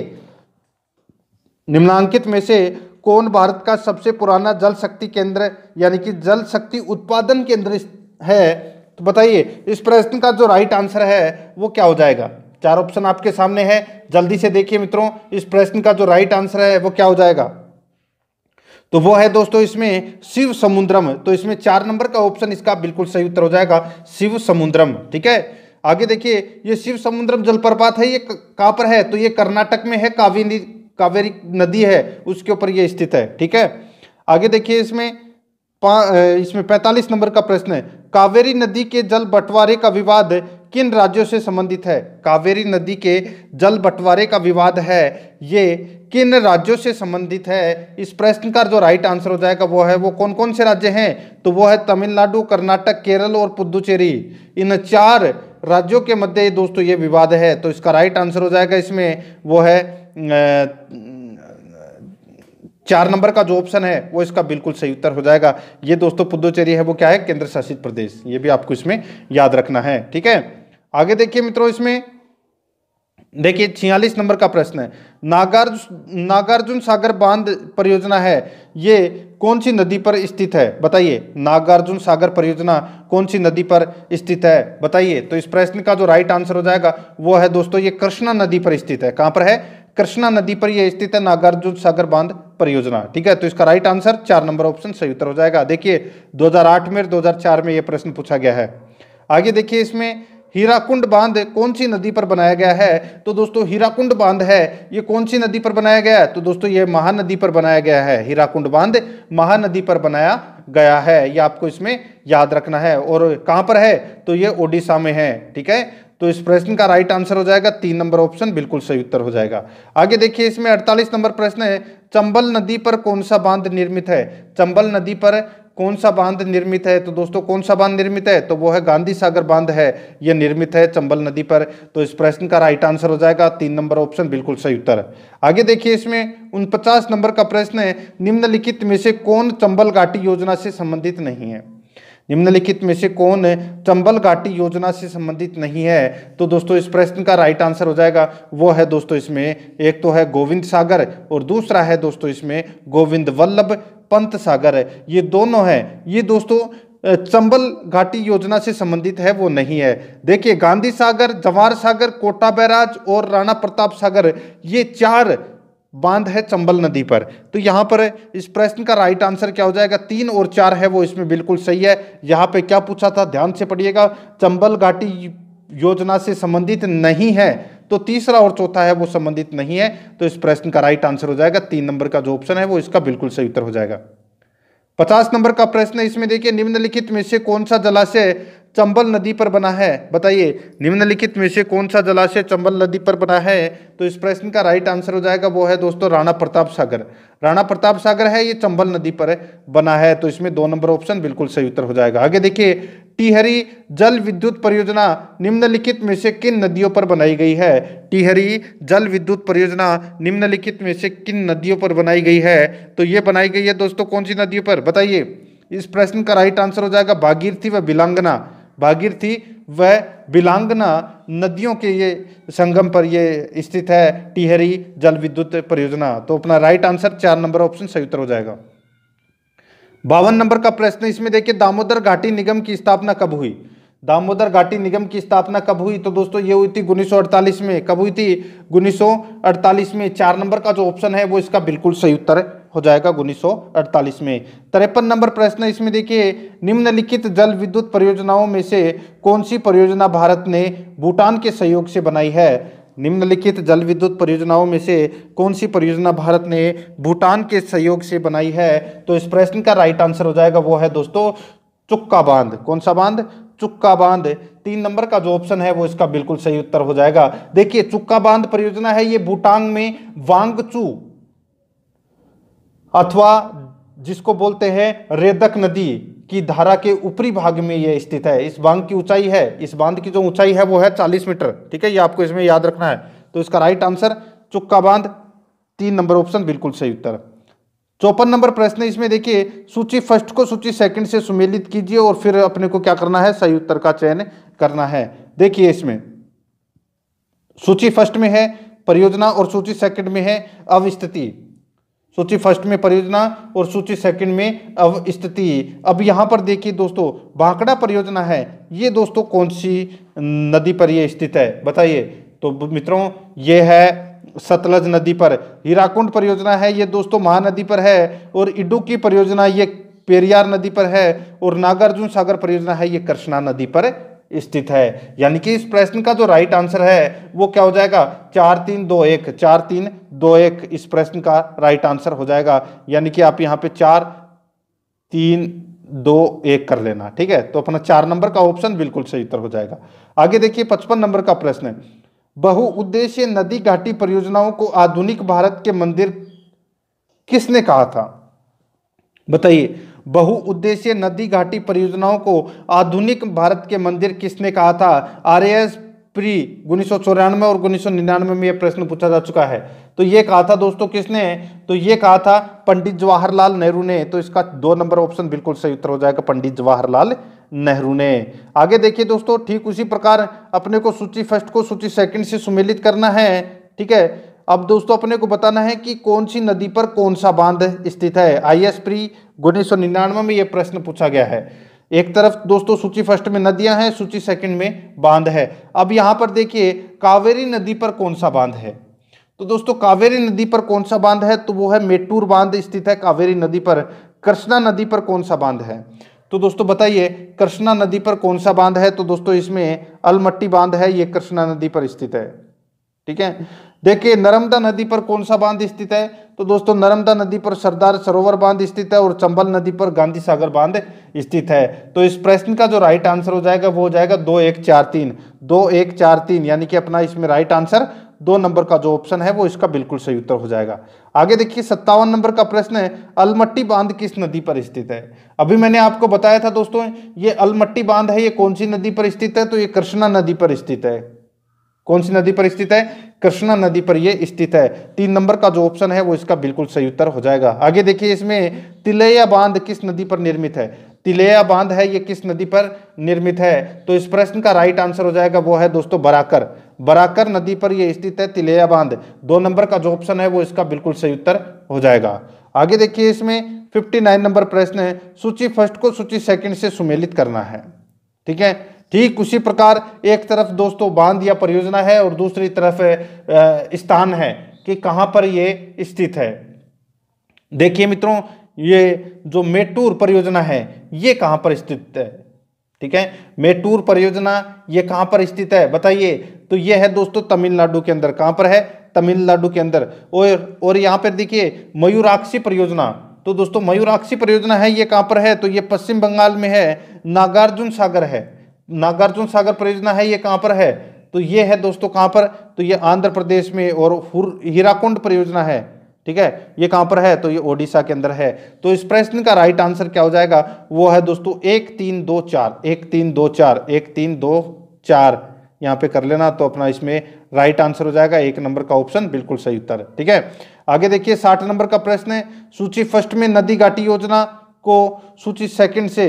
निम्नांकित में से कौन भारत का सबसे पुराना जल शक्ति केंद्र यानी कि जल शक्ति उत्पादन केंद्र है तो बताइए इस प्रश्न का जो राइट आंसर है वो क्या हो जाएगा चार ऑप्शन आपके सामने है जल्दी से देखिए मित्रों इस प्रश्न का जो राइट आंसर है वो क्या हो जाएगा तो वो है दोस्तों इसमें शिव समुद्रम तो इसमें चार नंबर का ऑप्शन इसका बिल्कुल सही उत्तर हो जाएगा शिव समुद्रम ठीक है आगे देखिए ये शिव समुद्रम जलप्रपात है ये कहाँ पर है तो ये कर्नाटक में है कावेरी कावेरी नदी है उसके ऊपर ये स्थित है ठीक है आगे देखिए इसमें इसमें 45 नंबर का प्रश्न है कावेरी नदी के जल बंटवारे का विवाद किन राज्यों से संबंधित है कावेरी नदी के जल बंटवारे का विवाद है ये किन राज्यों से संबंधित है इस प्रश्न का जो राइट आंसर हो जाएगा वो है वो कौन कौन से राज्य हैं तो वो है तमिलनाडु कर्नाटक केरल और पुदुचेरी इन चार राज्यों के मध्य दोस्तों ये विवाद है तो इसका राइट आंसर हो जाएगा इसमें वो है चार नंबर का जो ऑप्शन है वो इसका बिल्कुल सही उत्तर हो जाएगा ये दोस्तों पुदुचेरी है वो क्या है केंद्र शासित प्रदेश ये भी आपको इसमें याद रखना है ठीक है आगे देखिए मित्रों इसमें देखिए छियालीस नंबर का प्रश्न है नागार्जुन नागार्जुन सागर बांध परियोजना है ये कौन सी नदी पर स्थित है बताइए नागार्जुन सागर परियोजना कौन सी नदी पर स्थित है बताइए तो इस प्रश्न का जो राइट आंसर हो जाएगा वो है दोस्तों ये कृष्णा नदी पर स्थित है कहाँ पर है कृष्णा नदी पर यह स्थित है नागार्जुन सागर बांध परियोजना ठीक है तो इसका राइट आंसर चार नंबर ऑप्शन सही उत्तर हो जाएगा देखिए 2008 में 2004 में यह प्रश्न पूछा गया है आगे देखिए इसमें हीराकुंड बांध कौन सी नदी पर बनाया गया है तो दोस्तों हीराकुंड बांध है ये कौन सी नदी पर बनाया गया है तो दोस्तों ये महानदी पर बनाया गया है हीराकुंड बांध महानदी पर बनाया गया है ये आपको इसमें याद रखना है और कहाँ पर है तो ये ओडिशा में है ठीक है तो इस प्रश्न का राइट आंसर हो जाएगा तीन नंबर ऑप्शन बिल्कुल सही उत्तर हो जाएगा आगे देखिए इसमें 48 नंबर प्रश्न है चंबल नदी पर कौन सा बांध निर्मित है चंबल नदी पर कौन सा बांध निर्मित है तो दोस्तों कौन सा बांध निर्मित है तो वो है गांधी सागर बांध है यह निर्मित है चंबल नदी पर तो इस प्रश्न का राइट आंसर हो जाएगा तीन नंबर ऑप्शन बिल्कुल सही उत्तर आगे देखिए इसमें उनपचास नंबर का प्रश्न है निम्नलिखित में से कौन चंबल घाटी योजना से संबंधित नहीं है निम्नलिखित में से कौन चंबल घाटी योजना से संबंधित नहीं है तो दोस्तों इस प्रश्न का राइट आंसर हो जाएगा वो है दोस्तों इसमें एक तो है गोविंद सागर और दूसरा है दोस्तों इसमें गोविंद वल्लभ पंत सागर ये दोनों हैं ये दोस्तों चंबल घाटी योजना से संबंधित है वो नहीं है देखिए गांधी सागर जवाहर सागर कोटा बैराज और राणा प्रताप सागर ये चार बांध है चंबल नदी पर तो यहाँ पर इस प्रश्न का राइट आंसर क्या हो जाएगा तीन और चार है वो इसमें बिल्कुल सही है यहाँ पे क्या पूछा था ध्यान से पढ़िएगा चंबल घाटी योजना से संबंधित नहीं है तो तीसरा और चौथा है वो संबंधित नहीं है तो इस प्रश्न का राइट आंसर हो जाएगा तीन नंबर का जो ऑप्शन है वो इसका बिल्कुल सही उत्तर हो जाएगा पचास नंबर का प्रश्न इसमें देखिए निम्नलिखित में से कौन सा जलाशय चंबल नदी पर बना है बताइए निम्नलिखित में से कौन सा जलाशय चंबल नदी पर बना है तो इस प्रश्न का राइट आंसर हो जाएगा वो है दोस्तों राणा प्रताप सागर राणा प्रताप सागर है ये चंबल नदी पर बना है तो इसमें दो नंबर ऑप्शन बिल्कुल सही उत्तर हो जाएगा आगे देखिए टिहरी जल विद्युत परियोजना निम्नलिखित में से किन नदियों पर बनाई गई है टिहरी जल विद्युत परियोजना निम्नलिखित में से किन नदियों पर बनाई गई है तो ये बनाई गई है दोस्तों कौन सी नदियों पर बताइए इस प्रश्न का राइट आंसर हो जाएगा बागीरथी व बिलांगना भागीरथी व बिलांगना नदियों के ये संगम पर ये स्थित है टिहरी जल विद्युत परियोजना तो अपना राइट आंसर चार नंबर ऑप्शन सही उत्तर हो जाएगा बावन नंबर का प्रश्न इसमें देखिए दामोदर घाटी निगम की स्थापना कब हुई दामोदर घाटी निगम की स्थापना कब हुई तो दोस्तों ये हुई थी उन्नीस में कब हुई थी उन्नीस में चार नंबर का जो ऑप्शन है वो इसका बिल्कुल सही उत्तर है हो जाएगा उन्नीस में तिरपन नंबर प्रश्न इसमें देखिए निम्नलिखित जल विद्युत परियोजनाओं में से कौन सी परियोजना भारत ने भूटान के सहयोग से बनाई है निम्नलिखित जल विद्युत परियोजनाओं में से कौन सी परियोजना भारत ने भूटान के सहयोग से बनाई है तो इस प्रश्न का राइट आंसर हो जाएगा वो है दोस्तों चुक्का बांध कौन सा बांध चुक्का बांध तीन नंबर का जो ऑप्शन है वो इसका बिल्कुल सही उत्तर हो जाएगा देखिए चुक्का बांध परियोजना है ये भूटान में वांगचू अथवा जिसको बोलते हैं रेदक नदी की धारा के ऊपरी भाग में यह स्थित है इस बांध की ऊंचाई है इस बांध की जो ऊंचाई है वो है चालीस मीटर ठीक है ये आपको इसमें याद रखना है तो इसका राइट आंसर चुक्का बांध तीन नंबर ऑप्शन बिल्कुल सही उत्तर चौपन नंबर प्रश्न इसमें देखिए सूची फर्स्ट को सूची सेकंड से सुमेलित कीजिए और फिर अपने को क्या करना है सही उत्तर का चयन करना है देखिए इसमें सूची फर्स्ट में है परियोजना और सूची सेकंड में है अवस्थिति सूची फर्स्ट में परियोजना और सूची सेकंड में अब स्थिति अब यहाँ पर देखिए दोस्तों भाकड़ा परियोजना है ये दोस्तों कौन सी नदी पर ये स्थित है बताइए तो मित्रों ये है सतलज नदी पर हीराकुंड परियोजना है ये दोस्तों महानदी पर है और इडुकी परियोजना ये पेरियार नदी पर है और नागार्जुन सागर परियोजना है ये कृष्णा नदी पर स्थित है यानी कि इस प्रश्न का जो राइट आंसर है वो क्या हो जाएगा चार तीन दो एक चार तीन दो एक इस प्रश्न का राइट आंसर हो जाएगा यानी कि आप यहाँ पे चार तीन दो एक कर लेना ठीक है तो अपना चार नंबर का ऑप्शन बिल्कुल सही उत्तर हो जाएगा आगे देखिए पचपन नंबर का प्रश्न है बहुउद्देश्य नदी घाटी परियोजनाओं को आधुनिक भारत के मंदिर किसने कहा था बताइए बहुउद्देशीय नदी घाटी परियोजनाओं को आधुनिक भारत के मंदिर किसने कहा था आर एस प्री उन्नीस और उन्नीस में यह प्रश्न पूछा जा चुका है तो ये कहा था दोस्तों किसने तो ये कहा था पंडित जवाहरलाल नेहरू ने तो इसका दो नंबर ऑप्शन बिल्कुल सही उत्तर हो जाएगा पंडित जवाहरलाल नेहरू ने आगे देखिए दोस्तों ठीक उसी प्रकार अपने को सूची फर्स्ट को सूची सेकंड से सुमेलित करना है ठीक है अब दोस्तों अपने को बताना है कि कौन सी नदी पर कौन सा बांध स्थित है आई एस प्री उन्नीस सौ निन्यानवे में यह प्रश्न पूछा गया है एक तरफ दोस्तों सूची फर्स्ट में नदियां हैं सूची सेकंड में बांध है अब यहां पर देखिए कावेरी नदी पर कौन सा बांध है तो दोस्तों कावेरी नदी पर कौन सा बांध है तो वो है मेटूर बांध स्थित है कावेरी नदी पर कृष्णा नदी पर कौन सा बांध है तो दोस्तों बताइए कृष्णा नदी पर कौन सा बांध है तो दोस्तों इसमें अलमट्टी बांध है ये कृष्णा नदी पर स्थित है ठीक है देखिए नर्मदा नदी पर कौन सा बांध स्थित है तो दोस्तों नर्मदा नदी पर सरदार सरोवर बांध स्थित है और चंबल नदी पर गांधी सागर बांध स्थित है तो इस प्रश्न का जो राइट आंसर हो जाएगा वो हो जाएगा दो एक चार तीन दो एक चार तीन यानी कि अपना इसमें राइट आंसर दो नंबर का जो ऑप्शन है वो इसका बिल्कुल सही उत्तर हो जाएगा आगे देखिए सत्तावन नंबर का प्रश्न है अलमट्टी बांध किस नदी पर स्थित है अभी मैंने आपको बताया था दोस्तों ये अलमट्टी बांध है ये कौन सी नदी पर स्थित है तो ये कृष्णा नदी पर स्थित है कौन सी नदी पर स्थित है कृष्णा नदी पर यह स्थित है तीन नंबर का जो ऑप्शन है वो इसका बिल्कुल सही उत्तर हो जाएगा आगे देखिए इसमें तिलैया बांध किस नदी पर निर्मित है तिलैया बांध है ये किस नदी पर निर्मित है तो इस प्रश्न का राइट आंसर हो जाएगा वो है दोस्तों बराकर बराकर नदी पर यह स्थित है तिलैया बांध दो नंबर का जो ऑप्शन है वो इसका बिल्कुल सही उत्तर हो जाएगा आगे देखिए इसमें फिफ्टी नंबर प्रश्न है सूची फर्स्ट को सूची सेकेंड से सुमेलित करना है ठीक है ठीक उसी प्रकार एक तरफ दोस्तों बांध या परियोजना है और दूसरी तरफ स्थान है कि कहां पर यह स्थित है देखिए मित्रों ये जो मेटूर परियोजना है ये कहां पर स्थित है ठीक है मेटूर परियोजना ये कहां पर स्थित है बताइए तो ये है दोस्तों तमिलनाडु के अंदर कहां पर है तमिलनाडु के अंदर और और यहां पर देखिए मयूराक्षी परियोजना तो दोस्तों मयूराक्षी परियोजना है ये कहां पर है तो ये पश्चिम बंगाल में है नागार्जुन सागर है नागार्जुन सागर परियोजना है ये कहाँ पर है तो ये है दोस्तों कहाँ पर तो ये आंध्र प्रदेश में और हीराकुंड परियोजना है ठीक है ये कहाँ पर है तो ये ओडिशा के अंदर है तो इस प्रश्न का राइट आंसर क्या हो जाएगा वो है दोस्तों एक तीन दो चार एक तीन दो चार एक तीन दो चार यहाँ पे कर लेना तो अपना इसमें राइट आंसर हो जाएगा एक नंबर का ऑप्शन बिल्कुल सही उत्तर ठीक है आगे देखिए साठ नंबर का प्रश्न है सूची फर्स्ट में नदी घाटी योजना को सूची सेकंड से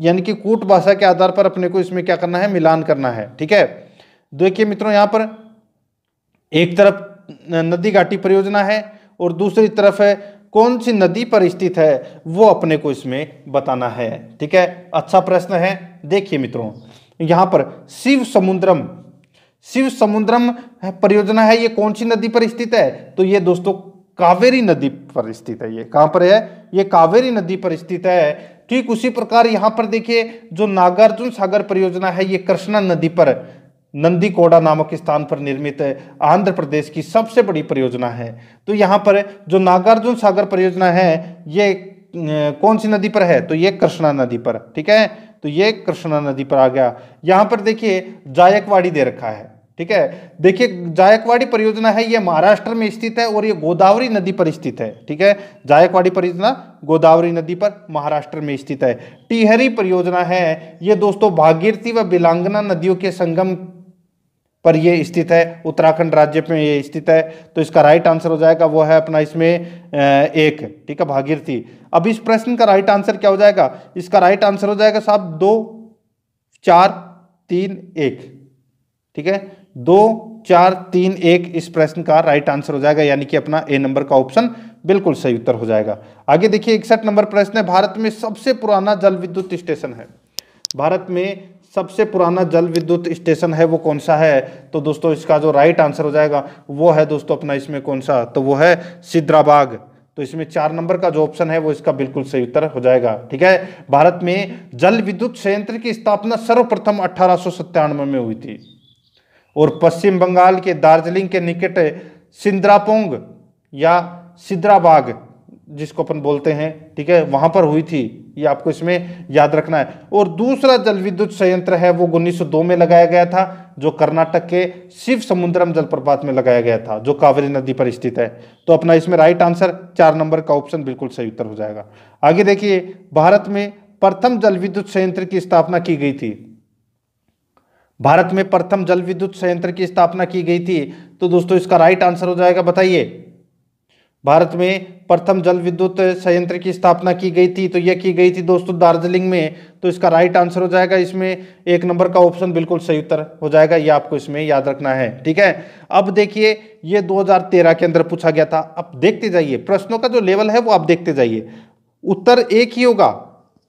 यानी कि कूट भाषा के आधार पर अपने को इसमें क्या करना है मिलान करना है ठीक है देखिए मित्रों यहाँ पर एक तरफ नदी घाटी परियोजना है और दूसरी तरफ है कौन सी नदी पर स्थित है वो अपने को इसमें बताना है ठीक है अच्छा प्रश्न है देखिए मित्रों यहाँ पर शिव समुद्रम शिव समुद्रम परियोजना है ये कौन सी नदी पर स्थित है तो ये दोस्तों कावेरी नदी पर स्थित है ये कहाँ पर है ये कावेरी नदी पर स्थित है ठीक उसी प्रकार यहां पर देखिए जो नागार्जुन सागर परियोजना है ये कृष्णा नदी पर नंदीकोड़ा नामक स्थान पर निर्मित आंध्र प्रदेश की सबसे बड़ी परियोजना है तो यहाँ पर जो नागार्जुन सागर परियोजना है ये कौन सी नदी पर है तो ये कृष्णा नदी पर ठीक है तो ये कृष्णा नदी पर आ गया यहाँ पर देखिए जायकवाड़ी दे रखा है ठीक है देखिए जायकवाड़ी परियोजना है ये महाराष्ट्र में स्थित है और ये गोदावरी नदी पर स्थित है ठीक है जायकवाड़ी परियोजना गोदावरी नदी पर महाराष्ट्र में स्थित है टिहरी परियोजना है ये दोस्तों भागीरथी व बिलांगना नदियों के संगम पर ये स्थित है उत्तराखंड राज्य में ये स्थित है तो इसका राइट आंसर हो जाएगा वो है अपना इसमें एक ठीक है भागीरथी अब इस प्रश्न का राइट आंसर क्या हो जाएगा इसका राइट आंसर हो जाएगा साहब दो चार तीन एक ठीक है दो चार तीन एक इस प्रश्न का राइट आंसर हो जाएगा यानी कि अपना ए नंबर का ऑप्शन बिल्कुल सही उत्तर हो जाएगा आगे देखिए इकसठ नंबर प्रश्न है भारत में सबसे पुराना जल विद्युत स्टेशन है भारत में सबसे पुराना जल विद्युत स्टेशन है वो कौन सा है तो दोस्तों इसका जो राइट आंसर हो जाएगा वो है दोस्तों अपना इसमें कौन सा तो वो है सिद्राबाग तो इसमें चार नंबर का जो ऑप्शन है वो इसका बिल्कुल सही उत्तर हो जाएगा ठीक है भारत में जल विद्युत संयंत्र की स्थापना सर्वप्रथम अठारह में हुई थी और पश्चिम बंगाल के दार्जिलिंग के निकट सिंद्रापोंग या सिद्राबाग जिसको अपन बोलते हैं ठीक है वहां पर हुई थी ये आपको इसमें याद रखना है और दूसरा जल विद्युत संयंत्र है वो 1902 में लगाया गया था जो कर्नाटक के शिव समुद्रम जलप्रपात में लगाया गया था जो कावेरी नदी पर स्थित है तो अपना इसमें राइट आंसर चार नंबर का ऑप्शन बिल्कुल सही उत्तर हो जाएगा आगे देखिए भारत में प्रथम जल विद्युत संयंत्र की स्थापना की गई थी भारत में प्रथम जल विद्युत संयंत्र की स्थापना की गई थी तो दोस्तों इसका राइट आंसर हो जाएगा बताइए भारत में प्रथम जल विद्युत संयंत्र की स्थापना की गई थी तो यह की गई थी दोस्तों दार्जिलिंग में तो इसका राइट आंसर हो जाएगा इसमें एक नंबर का ऑप्शन बिल्कुल सही उत्तर हो जाएगा यह आपको इसमें याद रखना है ठीक है अब देखिए यह 2013 के अंदर पूछा गया था अब देखते जाइए प्रश्नों का जो लेवल है वो आप देखते जाइए उत्तर एक ही होगा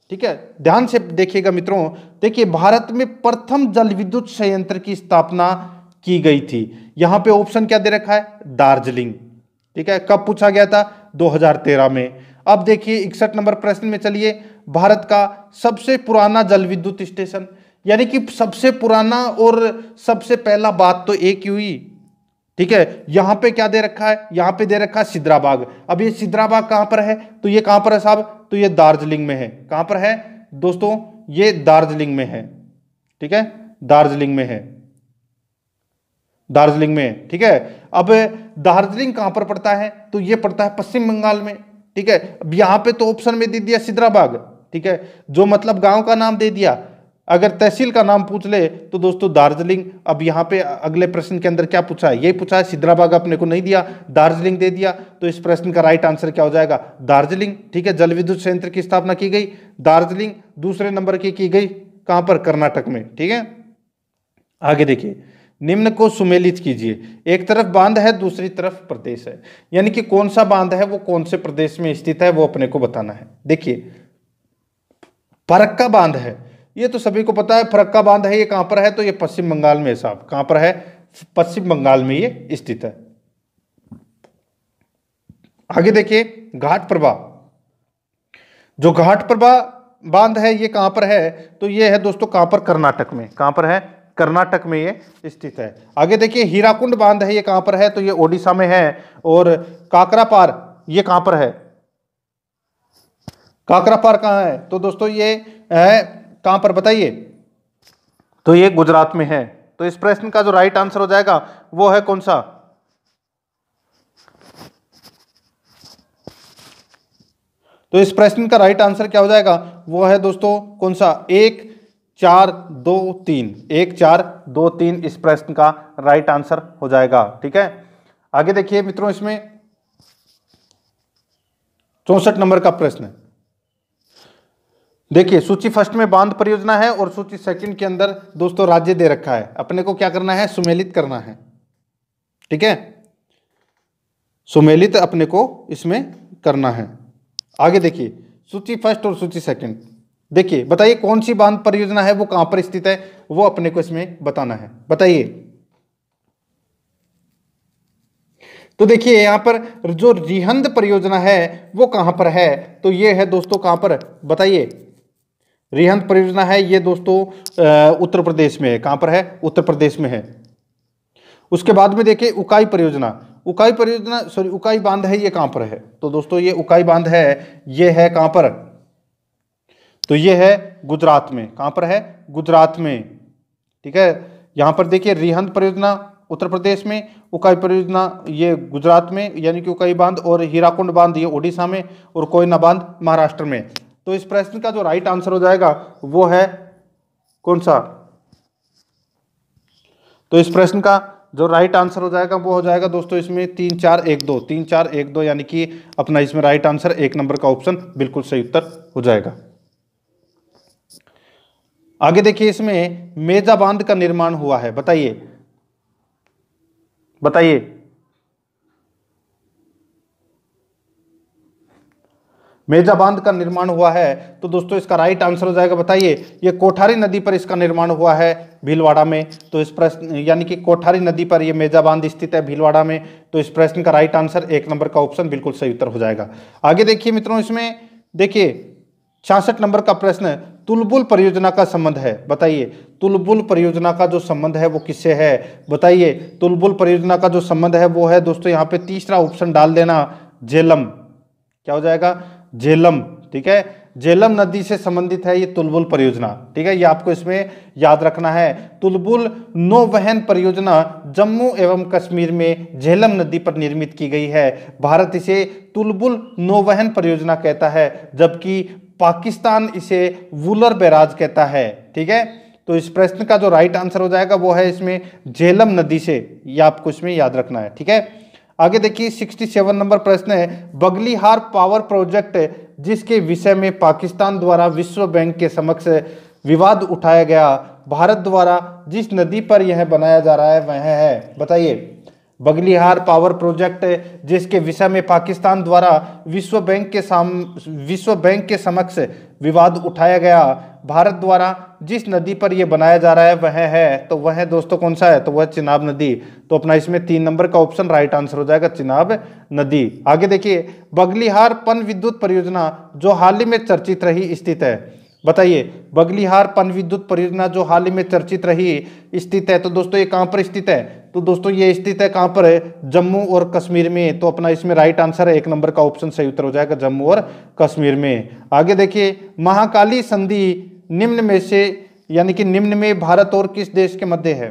ठीक है ध्यान से देखिएगा मित्रों देखिए भारत में प्रथम जल विद्युत संयंत्र की स्थापना की गई थी यहां पे ऑप्शन क्या दे रखा है दार्जिलिंग ठीक है कब पूछा गया था 2013 में अब देखिए इकसठ नंबर प्रश्न में चलिए भारत का सबसे पुराना जल विद्युत स्टेशन यानी कि सबसे पुराना और सबसे पहला बात तो एक ही हुई ठीक है यहां पे क्या दे रखा है यहां पे दे रखा है सिद्राबाग अब ये सिद्राबाग कहां पर है तो ये कहां पर है साहब तो ये दार्जिलिंग में है कहां पर है दोस्तों ये दार्जिलिंग में है ठीक है दार्जिलिंग में है दार्जिलिंग में ठीक है अब दार्जिलिंग कहां पर पड़ता है तो ये पड़ता है पश्चिम बंगाल में ठीक है अब यहां पे तो ऑप्शन में दे दिया सिद्राबाग ठीक है जो मतलब गांव का नाम दे दिया अगर तहसील का नाम पूछ ले तो दोस्तों दार्जिलिंग अब यहाँ पे अगले प्रश्न के अंदर क्या पूछा है यही पूछा है सिद्राबाग अपने को नहीं दिया दार्जिलिंग दे दिया तो इस प्रश्न का राइट आंसर क्या हो जाएगा दार्जिलिंग ठीक है जल विद्युत संयंत्र की स्थापना की गई दार्जिलिंग दूसरे नंबर की की गई कहाँ पर कर्नाटक में ठीक है आगे देखिए निम्न को सुमेलित कीजिए एक तरफ बांध है दूसरी तरफ प्रदेश है यानी कि कौन सा बांध है वो कौन से प्रदेश में स्थित है वो अपने को बताना है देखिए परक्का बांध है ये तो सभी को पता है फरक्का बांध है ये कहां पर है तो ये पश्चिम बंगाल में है साहब कहां पर है पश्चिम बंगाल में ये स्थित है आगे देखिए घाट प्रभा जो घाट प्रभा बांध है ये कहां पर है तो ये है दोस्तों कहां पर कर्नाटक में कहां पर है कर्नाटक में ये स्थित है आगे देखिए हीराकुंड बांध है ये कहां पर है तो ये ओडिशा में है और काकरापार ये कहां पर है काकरापार कहां है तो दोस्तों ये है कहां पर बताइए तो ये गुजरात में है तो इस प्रश्न का जो राइट आंसर हो जाएगा वो है कौन सा तो इस प्रश्न का राइट आंसर क्या हो जाएगा वो है दोस्तों कौन सा एक चार दो तीन एक चार दो तीन इस प्रश्न का राइट आंसर हो जाएगा ठीक है आगे देखिए मित्रों इसमें चौसठ नंबर का प्रश्न है देखिए सूची फर्स्ट में बांध परियोजना है और सूची सेकंड के अंदर दोस्तों राज्य दे रखा है अपने को क्या करना है सुमेलित करना है ठीक है सुमेलित अपने को इसमें करना है आगे देखिए सूची फर्स्ट और सूची सेकंड देखिए बताइए कौन सी बांध परियोजना है वो कहां पर स्थित है वो अपने को इसमें बताना है बताइए तो देखिए यहां पर जो रिहंद परियोजना है वो कहां पर है तो ये है दोस्तों कहां पर बताइए रिहंत परियोजना है ये दोस्तों उत्तर प्रदेश में है कहां पर है उत्तर प्रदेश में है उसके बाद में देखिए उकाई परियोजना उकाई परियोजना सॉरी उकाई बांध है ये कहां पर है तो दोस्तों ये उकाई बांध है ये है कहां पर तो ये है गुजरात में कहां पर है गुजरात में ठीक है यहां पर देखिए रिहंत परियोजना उत्तर प्रदेश में उकाई परियोजना ये गुजरात में यानी कि उकाई बांध और हीराकुंड बांध ये ओडिशा में और कोयना बांध महाराष्ट्र में तो इस प्रश्न का जो राइट आंसर हो जाएगा वो है कौन सा तो इस प्रश्न का जो राइट आंसर हो जाएगा वो हो जाएगा दोस्तों इसमें तीन चार एक दो तीन चार एक दो यानी कि अपना इसमें राइट आंसर एक नंबर का ऑप्शन बिल्कुल सही उत्तर हो जाएगा आगे देखिए इसमें मेजा बांध का निर्माण हुआ है बताइए बताइए मेजा बांध का निर्माण हुआ है तो दोस्तों इसका राइट आंसर हो जाएगा बताइए ये कोठारी नदी पर इसका निर्माण हुआ है भीलवाड़ा में तो इस प्रश्न यानी कि कोठारी नदी पर यह मेजा बांध स्थित है भीलवाड़ा में तो इस प्रश्न का राइट आंसर एक नंबर का ऑप्शन बिल्कुल सही उत्तर हो जाएगा आगे देखिए मित्रों इसमें देखिए छियासठ नंबर का प्रश्न तुलबुल परियोजना का संबंध है बताइए तुलबुल परियोजना का जो संबंध है वो किससे है बताइए तुलबुल परियोजना का जो संबंध है वो है दोस्तों यहाँ पे तीसरा ऑप्शन डाल देना जेलम क्या हो जाएगा झेलम ठीक है झेलम नदी से संबंधित है ये तुलबुल परियोजना ठीक है ये आपको इसमें याद रखना है तुलबुल वहन परियोजना जम्मू एवं कश्मीर में झेलम नदी पर निर्मित की गई है भारत इसे तुलबुल वहन परियोजना कहता है जबकि पाकिस्तान इसे वुलर बैराज कहता है ठीक है तो इस प्रश्न का जो राइट आंसर हो जाएगा वो है इसमें झेलम नदी से यह आपको इसमें याद रखना है ठीक है आगे देखिए 67 नंबर प्रश्न है बगलीहार पावर प्रोजेक्ट जिसके विषय में पाकिस्तान द्वारा विश्व बैंक के समक्ष विवाद उठाया गया भारत द्वारा जिस नदी पर यह बनाया जा रहा है वह है बताइए बगलिहार पावर प्रोजेक्ट जिसके विषय में पाकिस्तान द्वारा विश्व बैंक के साम विश्व बैंक के समक्ष विवाद उठाया गया भारत द्वारा जिस नदी पर यह बनाया जा रहा है वह है तो वह है दोस्तों कौन सा है तो वह चिनाब नदी तो अपना इसमें तीन नंबर का ऑप्शन राइट आंसर हो जाएगा चिनाब नदी आगे देखिए बगलिहार पन विद्युत परियोजना जो हाल ही में चर्चित रही स्थित है बताइए बगलिहार पन विद्युत परियोजना जो हाल ही में चर्चित रही स्थित है तो दोस्तों ये कहाँ पर स्थित है तो दोस्तों ये स्थित है कहां पर है जम्मू और कश्मीर में तो अपना इसमें राइट आंसर है एक नंबर का ऑप्शन सही उत्तर हो जाएगा जम्मू और कश्मीर में आगे देखिए महाकाली संधि निम्न में से यानी कि निम्न में भारत और किस देश के मध्य है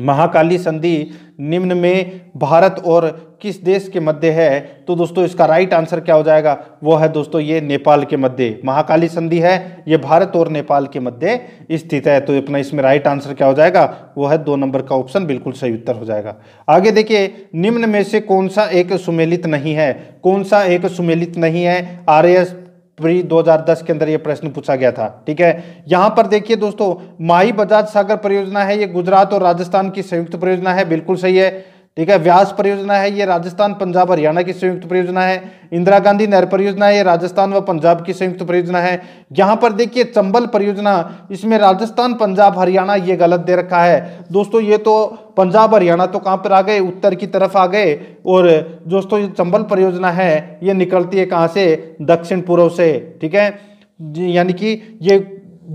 महाकाली संधि निम्न में भारत और किस देश के मध्य है तो दोस्तों इसका राइट आंसर क्या हो जाएगा वो है दोस्तों ये नेपाल के मध्य महाकाली संधि है ये भारत और नेपाल के मध्य स्थित है तो अपना इसमें राइट आंसर क्या हो जाएगा वो है दो नंबर का ऑप्शन बिल्कुल सही उत्तर हो जाएगा आगे देखिए निम्न में से कौन सा एक सुमेलित नहीं है कौन सा एक सुमेलित नहीं है आर प्री 2010 के अंदर यह प्रश्न पूछा गया था ठीक है यहां पर देखिए दोस्तों माही बजाज सागर परियोजना है यह गुजरात और राजस्थान की संयुक्त परियोजना है बिल्कुल सही है ठीक है व्यास परियोजना है ये राजस्थान पंजाब हरियाणा की संयुक्त परियोजना है इंदिरा गांधी नहर परियोजना है ये राजस्थान व पंजाब की संयुक्त परियोजना है यहाँ पर देखिए चंबल परियोजना इसमें राजस्थान पंजाब हरियाणा ये गलत दे रखा है दोस्तों ये तो पंजाब हरियाणा तो कहाँ पर आ गए उत्तर की तरफ आ गए और दोस्तों ये चंबल परियोजना है ये निकलती है कहाँ से दक्षिण पूर्व से ठीक है यानी कि ये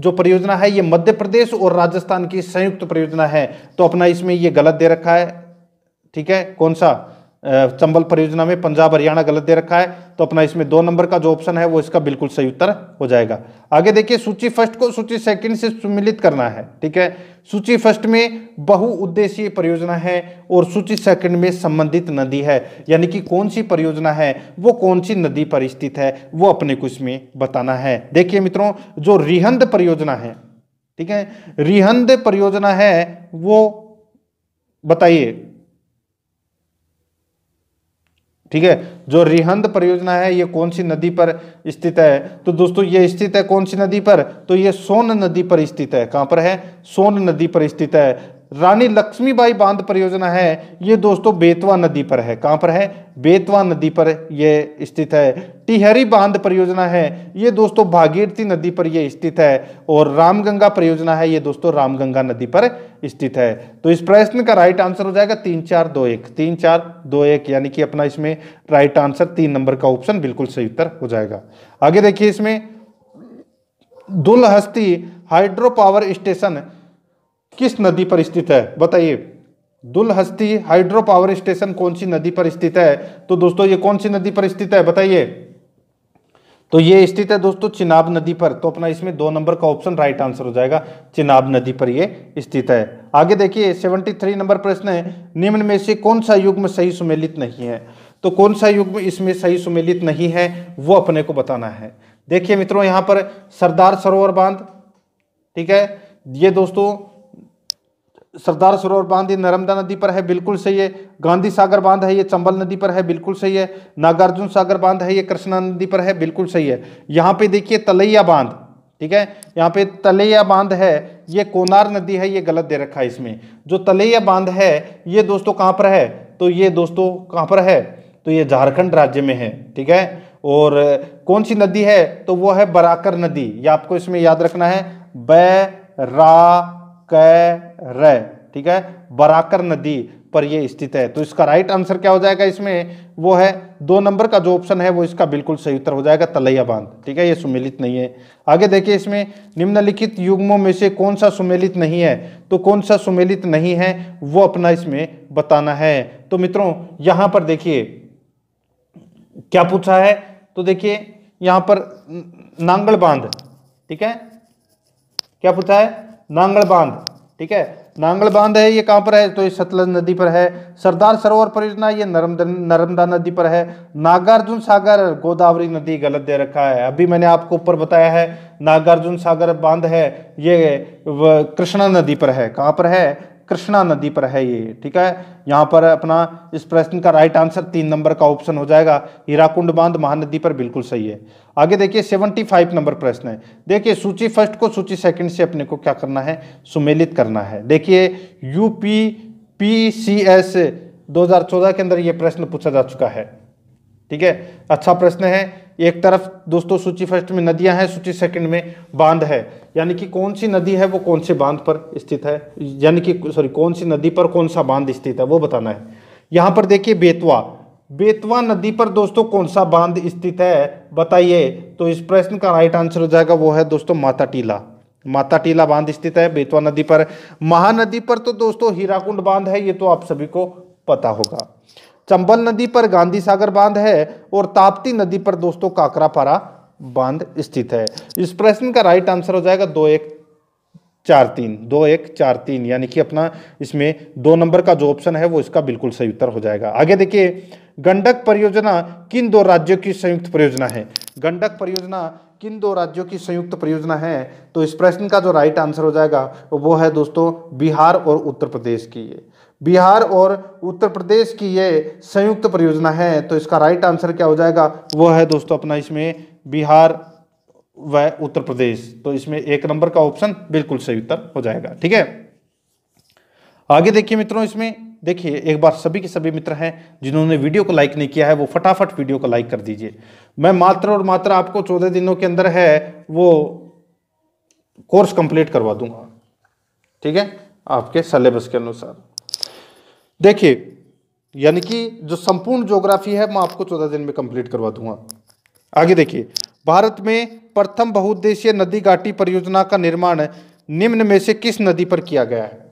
जो परियोजना है ये मध्य प्रदेश और राजस्थान की संयुक्त परियोजना है तो अपना इसमें ये गलत दे रखा है ठीक है कौन सा चंबल परियोजना में पंजाब हरियाणा गलत दे रखा है तो अपना इसमें दो नंबर का जो ऑप्शन है वो इसका बिल्कुल सही उत्तर हो जाएगा आगे देखिए सूची फर्स्ट को सूची सेकंड से सम्मिलित करना है ठीक है सूची फर्स्ट में बहुउद्देशीय परियोजना है और सूची सेकंड में संबंधित नदी है यानी कि कौन सी परियोजना है वो कौन सी नदी पर स्थित है वो अपने को इसमें बताना है देखिए मित्रों जो रिहंद परियोजना है ठीक है रिहंद परियोजना है वो बताइए ठीक है जो रिहंद परियोजना है ये कौन सी नदी पर स्थित है तो दोस्तों ये स्थित है कौन सी नदी पर तो ये सोन नदी पर स्थित है कहां पर है सोन नदी पर स्थित है रानी लक्ष्मीबाई बांध परियोजना है ये दोस्तों बेतवा नदी पर है कहाँ पर है बेतवा नदी पर यह स्थित है टिहरी बांध परियोजना है ये दोस्तों भागीरथी नदी पर यह स्थित है और रामगंगा परियोजना है ये दोस्तों रामगंगा नदी पर स्थित है तो इस प्रश्न का राइट आंसर हो जाएगा तीन चार दो एक तीन चार दो एक यानी कि अपना इसमें राइट आंसर तीन नंबर का ऑप्शन बिल्कुल सही उत्तर हो जाएगा आगे देखिए इसमें दुलहस्ती हाइड्रो पावर स्टेशन किस नदी पर स्थित है बताइए दुलहस्ती हाइड्रो पावर स्टेशन कौन सी नदी पर स्थित है तो दोस्तों ये कौन सी नदी पर स्थित है बताइए तो ये स्थित है दोस्तों चिनाब नदी पर तो अपना इसमें दो नंबर का ऑप्शन राइट आंसर हो जाएगा चिनाब नदी पर ये स्थित है आगे देखिए 73 नंबर प्रश्न है निम्न में से कौन सा युग्म सही सुमेलित नहीं है तो कौन सा युग्म इसमें सही सुमेलित नहीं है वो अपने को बताना है देखिए मित्रों यहां पर सरदार सरोवर बांध ठीक है ये दोस्तों सरदार सरोवर बांध ये नर्मदा नदी पर है बिल्कुल सही है गांधी सागर बांध है ये चंबल नदी पर है बिल्कुल सही है नागार्जुन सागर बांध है ये कृष्णा नदी पर है बिल्कुल सही है यहाँ पे देखिए तलैया बांध ठीक है यहाँ पे तलैया बांध है ये कोनार नदी है ये गलत दे रखा है इसमें जो तलैया बांध है ये दोस्तों कहाँ पर है तो ये दोस्तों कहाँ पर है तो ये झारखंड राज्य में है ठीक है और कौन सी नदी है तो वो है बराकर नदी ये आपको इसमें याद रखना है कै रे ठीक है बराकर नदी पर ये स्थित है तो इसका राइट आंसर क्या हो जाएगा इसमें वो है दो नंबर का जो ऑप्शन है वो इसका बिल्कुल सही उत्तर हो जाएगा तलैया बांध ठीक है ये सुमेलित नहीं है आगे देखिए इसमें निम्नलिखित युग्मों में से कौन सा सुमेलित नहीं है तो कौन सा सुमेलित नहीं है वो अपना इसमें बताना है तो मित्रों यहां पर देखिए क्या पूछा है तो देखिए यहां पर नांगल बांध ठीक है क्या पूछा है नांगल बांध ठीक है नांगल बांध है ये कहाँ पर है तो ये सतलज नदी पर है सरदार सरोवर परियोजना ये नर्मदा नर्मदा नदी पर है नागार्जुन सागर गोदावरी नदी गलत दे रखा है अभी मैंने आपको ऊपर बताया है नागार्जुन सागर बांध है ये कृष्णा नदी पर है कहाँ पर है कृष्णा नदी पर है ये ठीक है यहाँ पर अपना इस प्रश्न का राइट आंसर तीन नंबर का ऑप्शन हो जाएगा हीराकुंड बांध महानदी पर बिल्कुल सही है आगे देखिए सेवेंटी फाइव नंबर प्रश्न है देखिए सूची फर्स्ट को सूची सेकंड से अपने को क्या करना है सुमेलित करना है देखिए यूपी पी सी एस के अंदर ये प्रश्न पूछा जा चुका है ठीक है अच्छा प्रश्न है एक तरफ दोस्तों सूची फर्स्ट में नदियां हैं सूची सेकंड में बांध है यानी कि कौन सी नदी है वो कौन से बांध पर स्थित है यानी कि सॉरी कौन सी नदी पर कौन सा बांध स्थित है वो बताना है यहाँ पर देखिए बेतवा बेतवा नदी पर दोस्तों कौन सा बांध स्थित है बताइए तो इस प्रश्न का राइट आंसर हो जाएगा वो है दोस्तों माता टीला माता टीला बांध स्थित है बेतवा नदी पर महानदी पर तो दोस्तों हीराकुंड बांध है ये तो आप सभी को पता होगा चंबल नदी पर गांधी सागर बांध है और ताप्ती नदी पर दोस्तों काकरापारा बांध स्थित है इस प्रश्न का राइट आंसर हो जाएगा दो एक चार तीन दो एक चार तीन यानी कि अपना इसमें दो नंबर का जो ऑप्शन है वो इसका बिल्कुल सही उत्तर हो जाएगा आगे देखिए गंडक परियोजना किन दो राज्यों की संयुक्त परियोजना है गंडक परियोजना किन दो राज्यों की संयुक्त परियोजना है तो इस प्रश्न का जो राइट आंसर हो जाएगा वो है दोस्तों बिहार और उत्तर प्रदेश की है बिहार और उत्तर प्रदेश की ये संयुक्त परियोजना है तो इसका राइट आंसर क्या हो जाएगा वो है दोस्तों अपना इसमें बिहार व उत्तर प्रदेश तो इसमें एक नंबर का ऑप्शन बिल्कुल सही उत्तर हो जाएगा ठीक है आगे देखिए मित्रों इसमें देखिए एक बार सभी के सभी मित्र हैं जिन्होंने वीडियो को लाइक नहीं किया है वो फटाफट वीडियो को लाइक कर दीजिए मैं मात्र और मात्र आपको चौदह दिनों के अंदर है वो कोर्स कंप्लीट करवा दूंगा ठीक है आपके सिलेबस के अनुसार देखिए यानी कि जो संपूर्ण ज्योग्राफी है मैं आपको चौदह दिन में कंप्लीट करवा दूंगा आगे देखिए भारत में प्रथम बहुउद्देशीय नदी घाटी परियोजना का निर्माण निम्न में से किस नदी पर किया गया है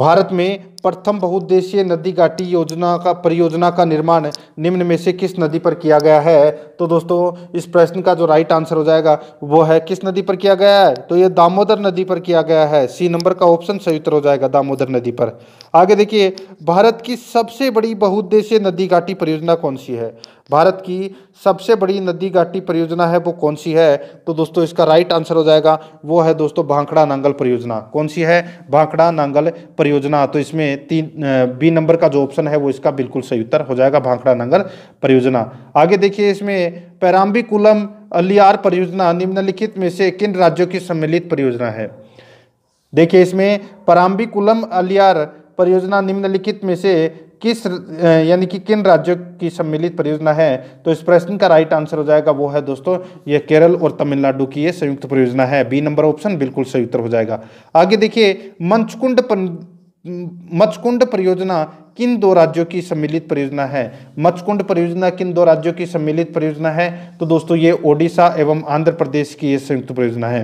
भारत में प्रथम बहुद्देशीय नदी घाटी योजना का परियोजना का निर्माण निम्न में से किस नदी पर किया गया है तो दोस्तों इस प्रश्न का जो राइट आंसर हो जाएगा वो है किस नदी पर किया गया है तो ये दामोदर नदी पर किया गया है सी नंबर का ऑप्शन सही उत्तर हो जाएगा दामोदर नदी पर आगे देखिए भारत की सबसे बड़ी बहुद्देशीय नदी घाटी परियोजना कौन सी है भारत की सबसे बड़ी नदी घाटी परियोजना है वो कौन सी है तो दोस्तों इसका राइट आंसर हो जाएगा वो है दोस्तों भांकड़ा नांगल परियोजना कौन सी है भांकड़ा नांगल परियोजना तो इसमें में तीन बी नंबर का जो ऑप्शन है वो इसका बिल्कुल सही उत्तर हो जाएगा भांखड़ा नगर परियोजना आगे देखिए इसमें पैराम्बिकुलम अलियार परियोजना निम्नलिखित में से किन राज्यों की सम्मिलित परियोजना है देखिए इसमें पराम्बिकुलम अलियार परियोजना निम्नलिखित में से किस यानी कि किन राज्यों की सम्मिलित परियोजना है तो इस प्रश्न का राइट आंसर हो जाएगा वो है दोस्तों ये केरल और तमिलनाडु की ये संयुक्त परियोजना है बी नंबर ऑप्शन बिल्कुल सही उत्तर हो जाएगा आगे देखिए मंचकुंड मचकुंड परियोजना किन दो राज्यों की सम्मिलित परियोजना है मचकुंड परियोजना किन दो राज्यों की सम्मिलित परियोजना है तो दोस्तों ये ओडिशा एवं आंध्र प्रदेश की ये संयुक्त परियोजना है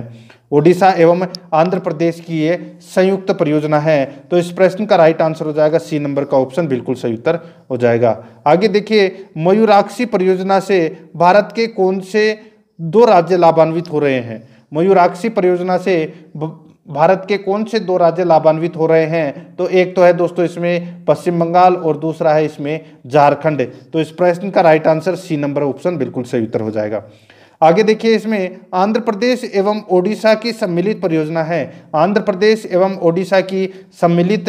ओडिशा एवं आंध्र प्रदेश की ये संयुक्त परियोजना है तो इस प्रश्न का राइट आंसर हो जाएगा सी नंबर का ऑप्शन बिल्कुल सही उत्तर हो जाएगा आगे देखिए मयूराक्षी परियोजना से भारत के कौन से दो राज्य लाभान्वित हो रहे हैं मयूराक्षी परियोजना से भारत के कौन से दो राज्य लाभान्वित हो रहे हैं तो एक तो है दोस्तों इसमें पश्चिम बंगाल और दूसरा है इसमें झारखंड तो इस प्रश्न का right answer C number option बिल्कुल सही उत्तर हो जाएगा आगे देखिए इसमें आंध्र प्रदेश एवं ओडिशा की सम्मिलित परियोजना है आंध्र प्रदेश एवं ओडिशा की सम्मिलित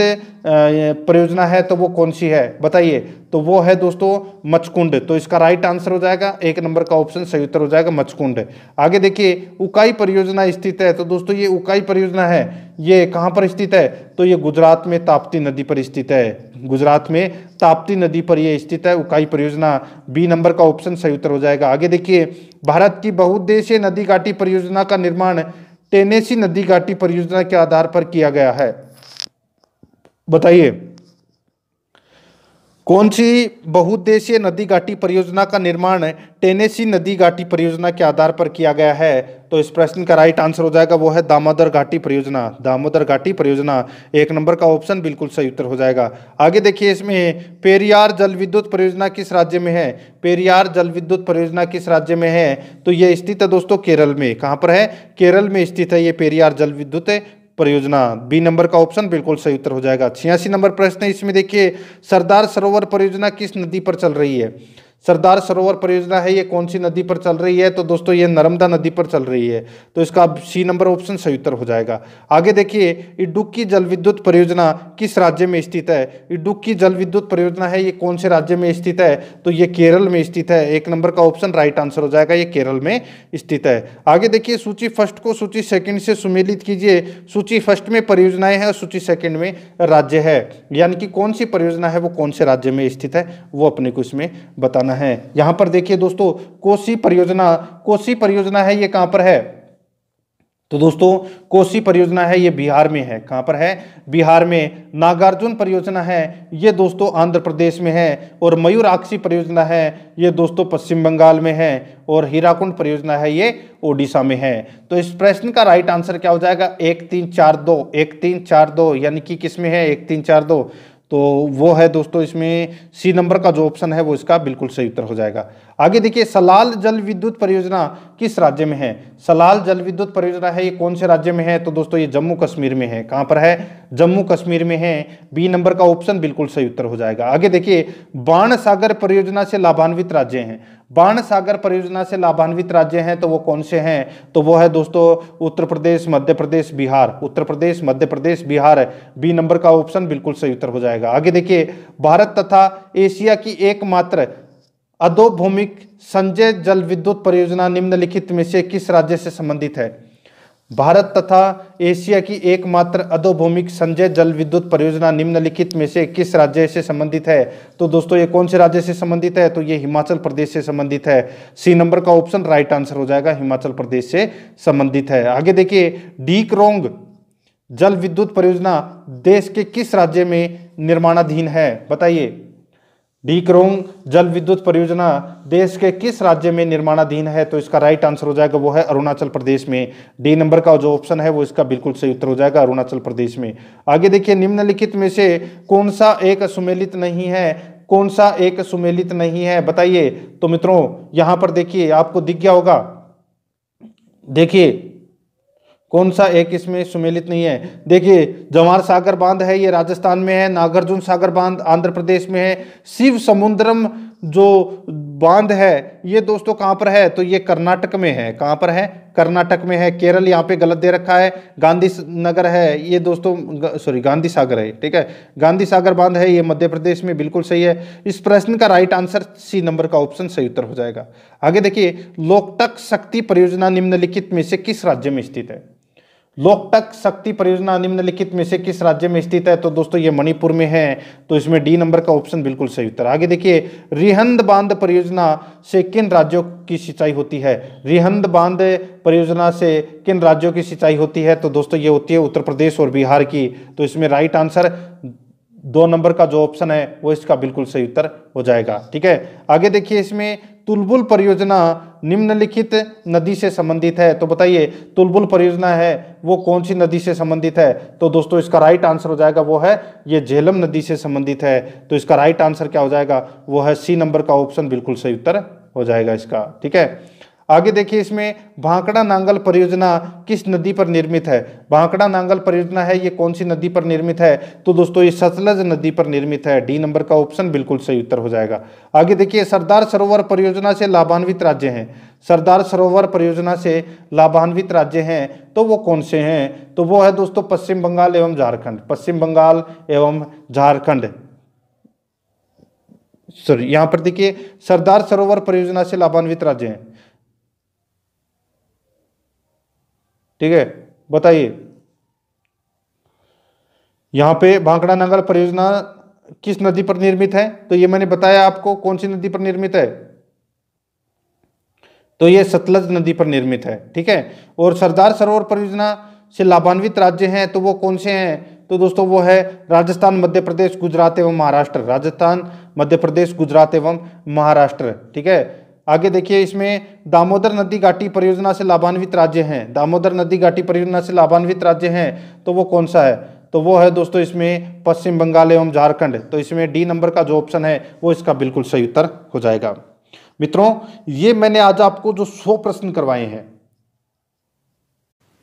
परियोजना है तो वो कौन सी है बताइए तो वो है दोस्तों मचकुंड तो इसका राइट आंसर हो जाएगा एक नंबर का ऑप्शन सही उत्तर हो जाएगा मचकुंड आगे देखिए उकाई परियोजना स्थित है तो दोस्तों ये उकाई परियोजना है ये कहाँ पर स्थित है तो ये गुजरात में ताप्ती नदी पर स्थित है गुजरात में ताप्ती नदी पर यह स्थित है उकाई परियोजना बी नंबर का ऑप्शन सही उत्तर हो जाएगा आगे देखिए भारत की बहुउद्देशीय नदी घाटी परियोजना का निर्माण टेनेसी नदी घाटी परियोजना के आधार पर किया गया है बताइए कौन सी बहुउद्देशीय नदी घाटी परियोजना का निर्माण टेनेसी नदी घाटी परियोजना के आधार पर किया गया है तो इस प्रश्न का राइट आंसर हो जाएगा वो है दामोदर घाटी परियोजना दामोदर घाटी परियोजना एक नंबर का ऑप्शन बिल्कुल सही उत्तर हो जाएगा आगे देखिए इसमें पेरियार जल विद्युत परियोजना किस राज्य में है पेरियार जल विद्युत परियोजना किस राज्य में है तो ये स्थित है दोस्तों केरल में कहाँ पर है केरल में स्थित है ये पेरियार जल विद्युत परियोजना बी नंबर का ऑप्शन बिल्कुल सही उत्तर हो जाएगा छियासी नंबर प्रश्न इसमें देखिए सरदार सरोवर परियोजना किस नदी पर चल रही है सरदार सरोवर परियोजना है ये कौन सी नदी पर चल रही है तो दोस्तों ये नर्मदा नदी पर चल रही है तो इसका सी नंबर ऑप्शन सही उत्तर हो जाएगा आगे देखिए इडुक्की जल विद्युत परियोजना किस राज्य में स्थित है इडुक्की जल विद्युत परियोजना है ये कौन से राज्य में स्थित है तो ये केरल में स्थित है एक नंबर का ऑप्शन राइट आंसर हो जाएगा ये केरल में स्थित है आगे देखिए सूची फर्स्ट को सूची सेकंड से सुमेलित कीजिए सूची फर्स्ट में परियोजनाएं हैं और सूची सेकंड में राज्य है यानी कि कौन सी परियोजना है वो कौन से राज्य में स्थित है वो अपने को इसमें बताना करना है यहां पर देखिए दोस्तों कोसी परियोजना कोसी परियोजना है ये कहां पर है तो दोस्तों कोसी परियोजना है ये बिहार में है कहां पर है बिहार में नागार्जुन परियोजना है ये दोस्तों आंध्र प्रदेश में है और मयूराक्षी परियोजना है ये दोस्तों पश्चिम बंगाल में है और हीराकुंड परियोजना है ये ओडिशा में है तो इस प्रश्न का राइट आंसर क्या हो जाएगा एक तीन चार दो एक तीन चार दो यानी कि किस में है एक तीन चार दो तो वो है दोस्तों इसमें सी नंबर का जो ऑप्शन है वो इसका बिल्कुल सही उत्तर हो जाएगा आगे देखिए सलाल जल विद्युत परियोजना किस राज्य में है सलाल जल विद्युत परियोजना है ये कौन से राज्य में है तो दोस्तों ये जम्मू कश्मीर में है कहाँ पर है जम्मू कश्मीर में है बी नंबर का ऑप्शन बिल्कुल सही उत्तर हो जाएगा आगे देखिए बाण सागर परियोजना से लाभान्वित राज्य है बाण सागर परियोजना से लाभान्वित राज्य हैं तो वो कौन से हैं तो वो है दोस्तों उत्तर प्रदेश मध्य प्रदेश बिहार उत्तर प्रदेश मध्य प्रदेश बिहार बी नंबर का ऑप्शन बिल्कुल सही उत्तर हो जाएगा आगे देखिए भारत तथा एशिया की एकमात्र अधोभूमिक संजय जल विद्युत परियोजना निम्नलिखित में से किस राज्य से संबंधित है भारत तथा एशिया की एकमात्र अधोभूमिक संजय जल विद्युत परियोजना निम्नलिखित में से किस राज्य से संबंधित है तो दोस्तों ये कौन से राज्य से संबंधित है तो ये हिमाचल प्रदेश से संबंधित है सी नंबर का ऑप्शन राइट आंसर हो जाएगा हिमाचल प्रदेश से संबंधित है आगे देखिए डी क्रोंग जल विद्युत परियोजना देश के किस राज्य में निर्माणाधीन है बताइए डीकरोंग जल विद्युत परियोजना देश के किस राज्य में निर्माणाधीन है तो इसका राइट आंसर हो जाएगा वो है अरुणाचल प्रदेश में डी नंबर का जो ऑप्शन है वो इसका बिल्कुल सही उत्तर हो जाएगा अरुणाचल प्रदेश में आगे देखिए निम्नलिखित में से कौन सा एक सुमेलित नहीं है कौन सा एक सुमेलित नहीं है बताइए तो मित्रों यहां पर देखिए आपको दिख गया होगा देखिए कौन सा एक इसमें सुमेलित नहीं है देखिए जवाहर सागर बांध है ये राजस्थान में है नागार्जुन सागर बांध आंध्र प्रदेश में है शिव समुद्रम जो बांध है ये दोस्तों कहाँ पर है तो ये कर्नाटक में है कहाँ पर है कर्नाटक में है केरल यहाँ पे गलत दे रखा है गांधी नगर है ये दोस्तों सॉरी गांधी सागर है ठीक है गांधी सागर बांध है ये मध्य प्रदेश में बिल्कुल सही है इस प्रश्न का राइट आंसर सी नंबर का ऑप्शन सही उत्तर हो जाएगा आगे देखिए लोकटक शक्ति परियोजना निम्नलिखित में से किस राज्य में स्थित है लोकटक शक्ति परियोजना निम्नलिखित में से किस राज्य में स्थित है तो दोस्तों ये मणिपुर में है तो इसमें डी नंबर का ऑप्शन बिल्कुल सही उत्तर आगे देखिए रिहंद बांध परियोजना से किन राज्यों की सिंचाई होती है रिहंद बांध परियोजना से किन राज्यों की सिंचाई होती है तो दोस्तों ये होती है उत्तर प्रदेश और बिहार की तो इसमें राइट आंसर दो नंबर का जो ऑप्शन है वो इसका बिल्कुल सही उत्तर हो जाएगा ठीक है आगे देखिए इसमें तुलबुल परियोजना निम्नलिखित नदी से संबंधित है तो बताइए तुलबुल परियोजना है वो कौन सी नदी से संबंधित है तो दोस्तों इसका राइट आंसर हो जाएगा वो है ये झेलम नदी से संबंधित है तो इसका राइट आंसर क्या हो जाएगा वो है सी नंबर का ऑप्शन बिल्कुल सही उत्तर हो जाएगा इसका ठीक है आगे देखिए इसमें भांकड़ा नांगल परियोजना किस नदी पर निर्मित है भांकड़ा नांगल परियोजना है ये कौन सी नदी पर निर्मित है तो दोस्तों ये सतलज नदी पर निर्मित है डी नंबर का ऑप्शन बिल्कुल सही उत्तर हो जाएगा आगे देखिए सरदार सरोवर परियोजना से लाभान्वित राज्य हैं सरदार सरोवर परियोजना से लाभान्वित राज्य हैं तो वो कौन से हैं तो वो है दोस्तों पश्चिम बंगाल एवं झारखंड पश्चिम बंगाल एवं झारखंड सॉरी यहाँ पर देखिए सरदार सरोवर परियोजना से लाभान्वित राज्य हैं ठीक है बताइए यहाँ पे भांकड़ा नगर परियोजना किस नदी पर निर्मित है तो ये मैंने बताया आपको कौन सी नदी पर निर्मित है तो ये सतलज नदी पर निर्मित है ठीक है और सरदार सरोवर परियोजना से लाभान्वित राज्य हैं तो वो कौन से हैं तो दोस्तों वो है राजस्थान मध्य प्रदेश गुजरात एवं महाराष्ट्र राजस्थान मध्य प्रदेश गुजरात एवं महाराष्ट्र ठीक है आगे देखिए इसमें दामोदर नदी घाटी परियोजना से लाभान्वित राज्य हैं दामोदर नदी घाटी परियोजना से लाभान्वित राज्य हैं तो वो कौन सा है तो वो है दोस्तों इसमें पश्चिम बंगाल एवं झारखंड तो इसमें डी नंबर का जो ऑप्शन है वो इसका बिल्कुल सही उत्तर हो जाएगा मित्रों ये मैंने आज आपको जो सौ प्रश्न करवाए हैं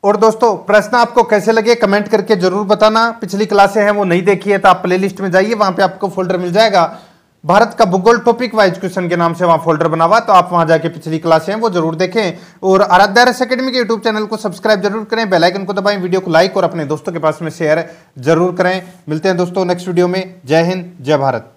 और दोस्तों प्रश्न आपको कैसे लगे कमेंट करके जरूर बताना पिछली क्लासे हैं वो नहीं देखी है तो आप प्लेलिस्ट में जाइए वहां पे आपको फोल्डर मिल जाएगा भारत का भूगोल टॉपिक वाइज क्वेश्चन के नाम से वहां फोल्डर बना हुआ तो आप वहां जाके पिछली क्लास है वो जरूर देखें और आराध्या रस अकेडमी के यूट्यूब चैनल को सब्सक्राइब जरूर करें बेलाइकन को दबाएं वीडियो को लाइक और अपने दोस्तों के पास में शेयर जरूर करें मिलते हैं दोस्तों नेक्स्ट वीडियो में जय हिंद जय भारत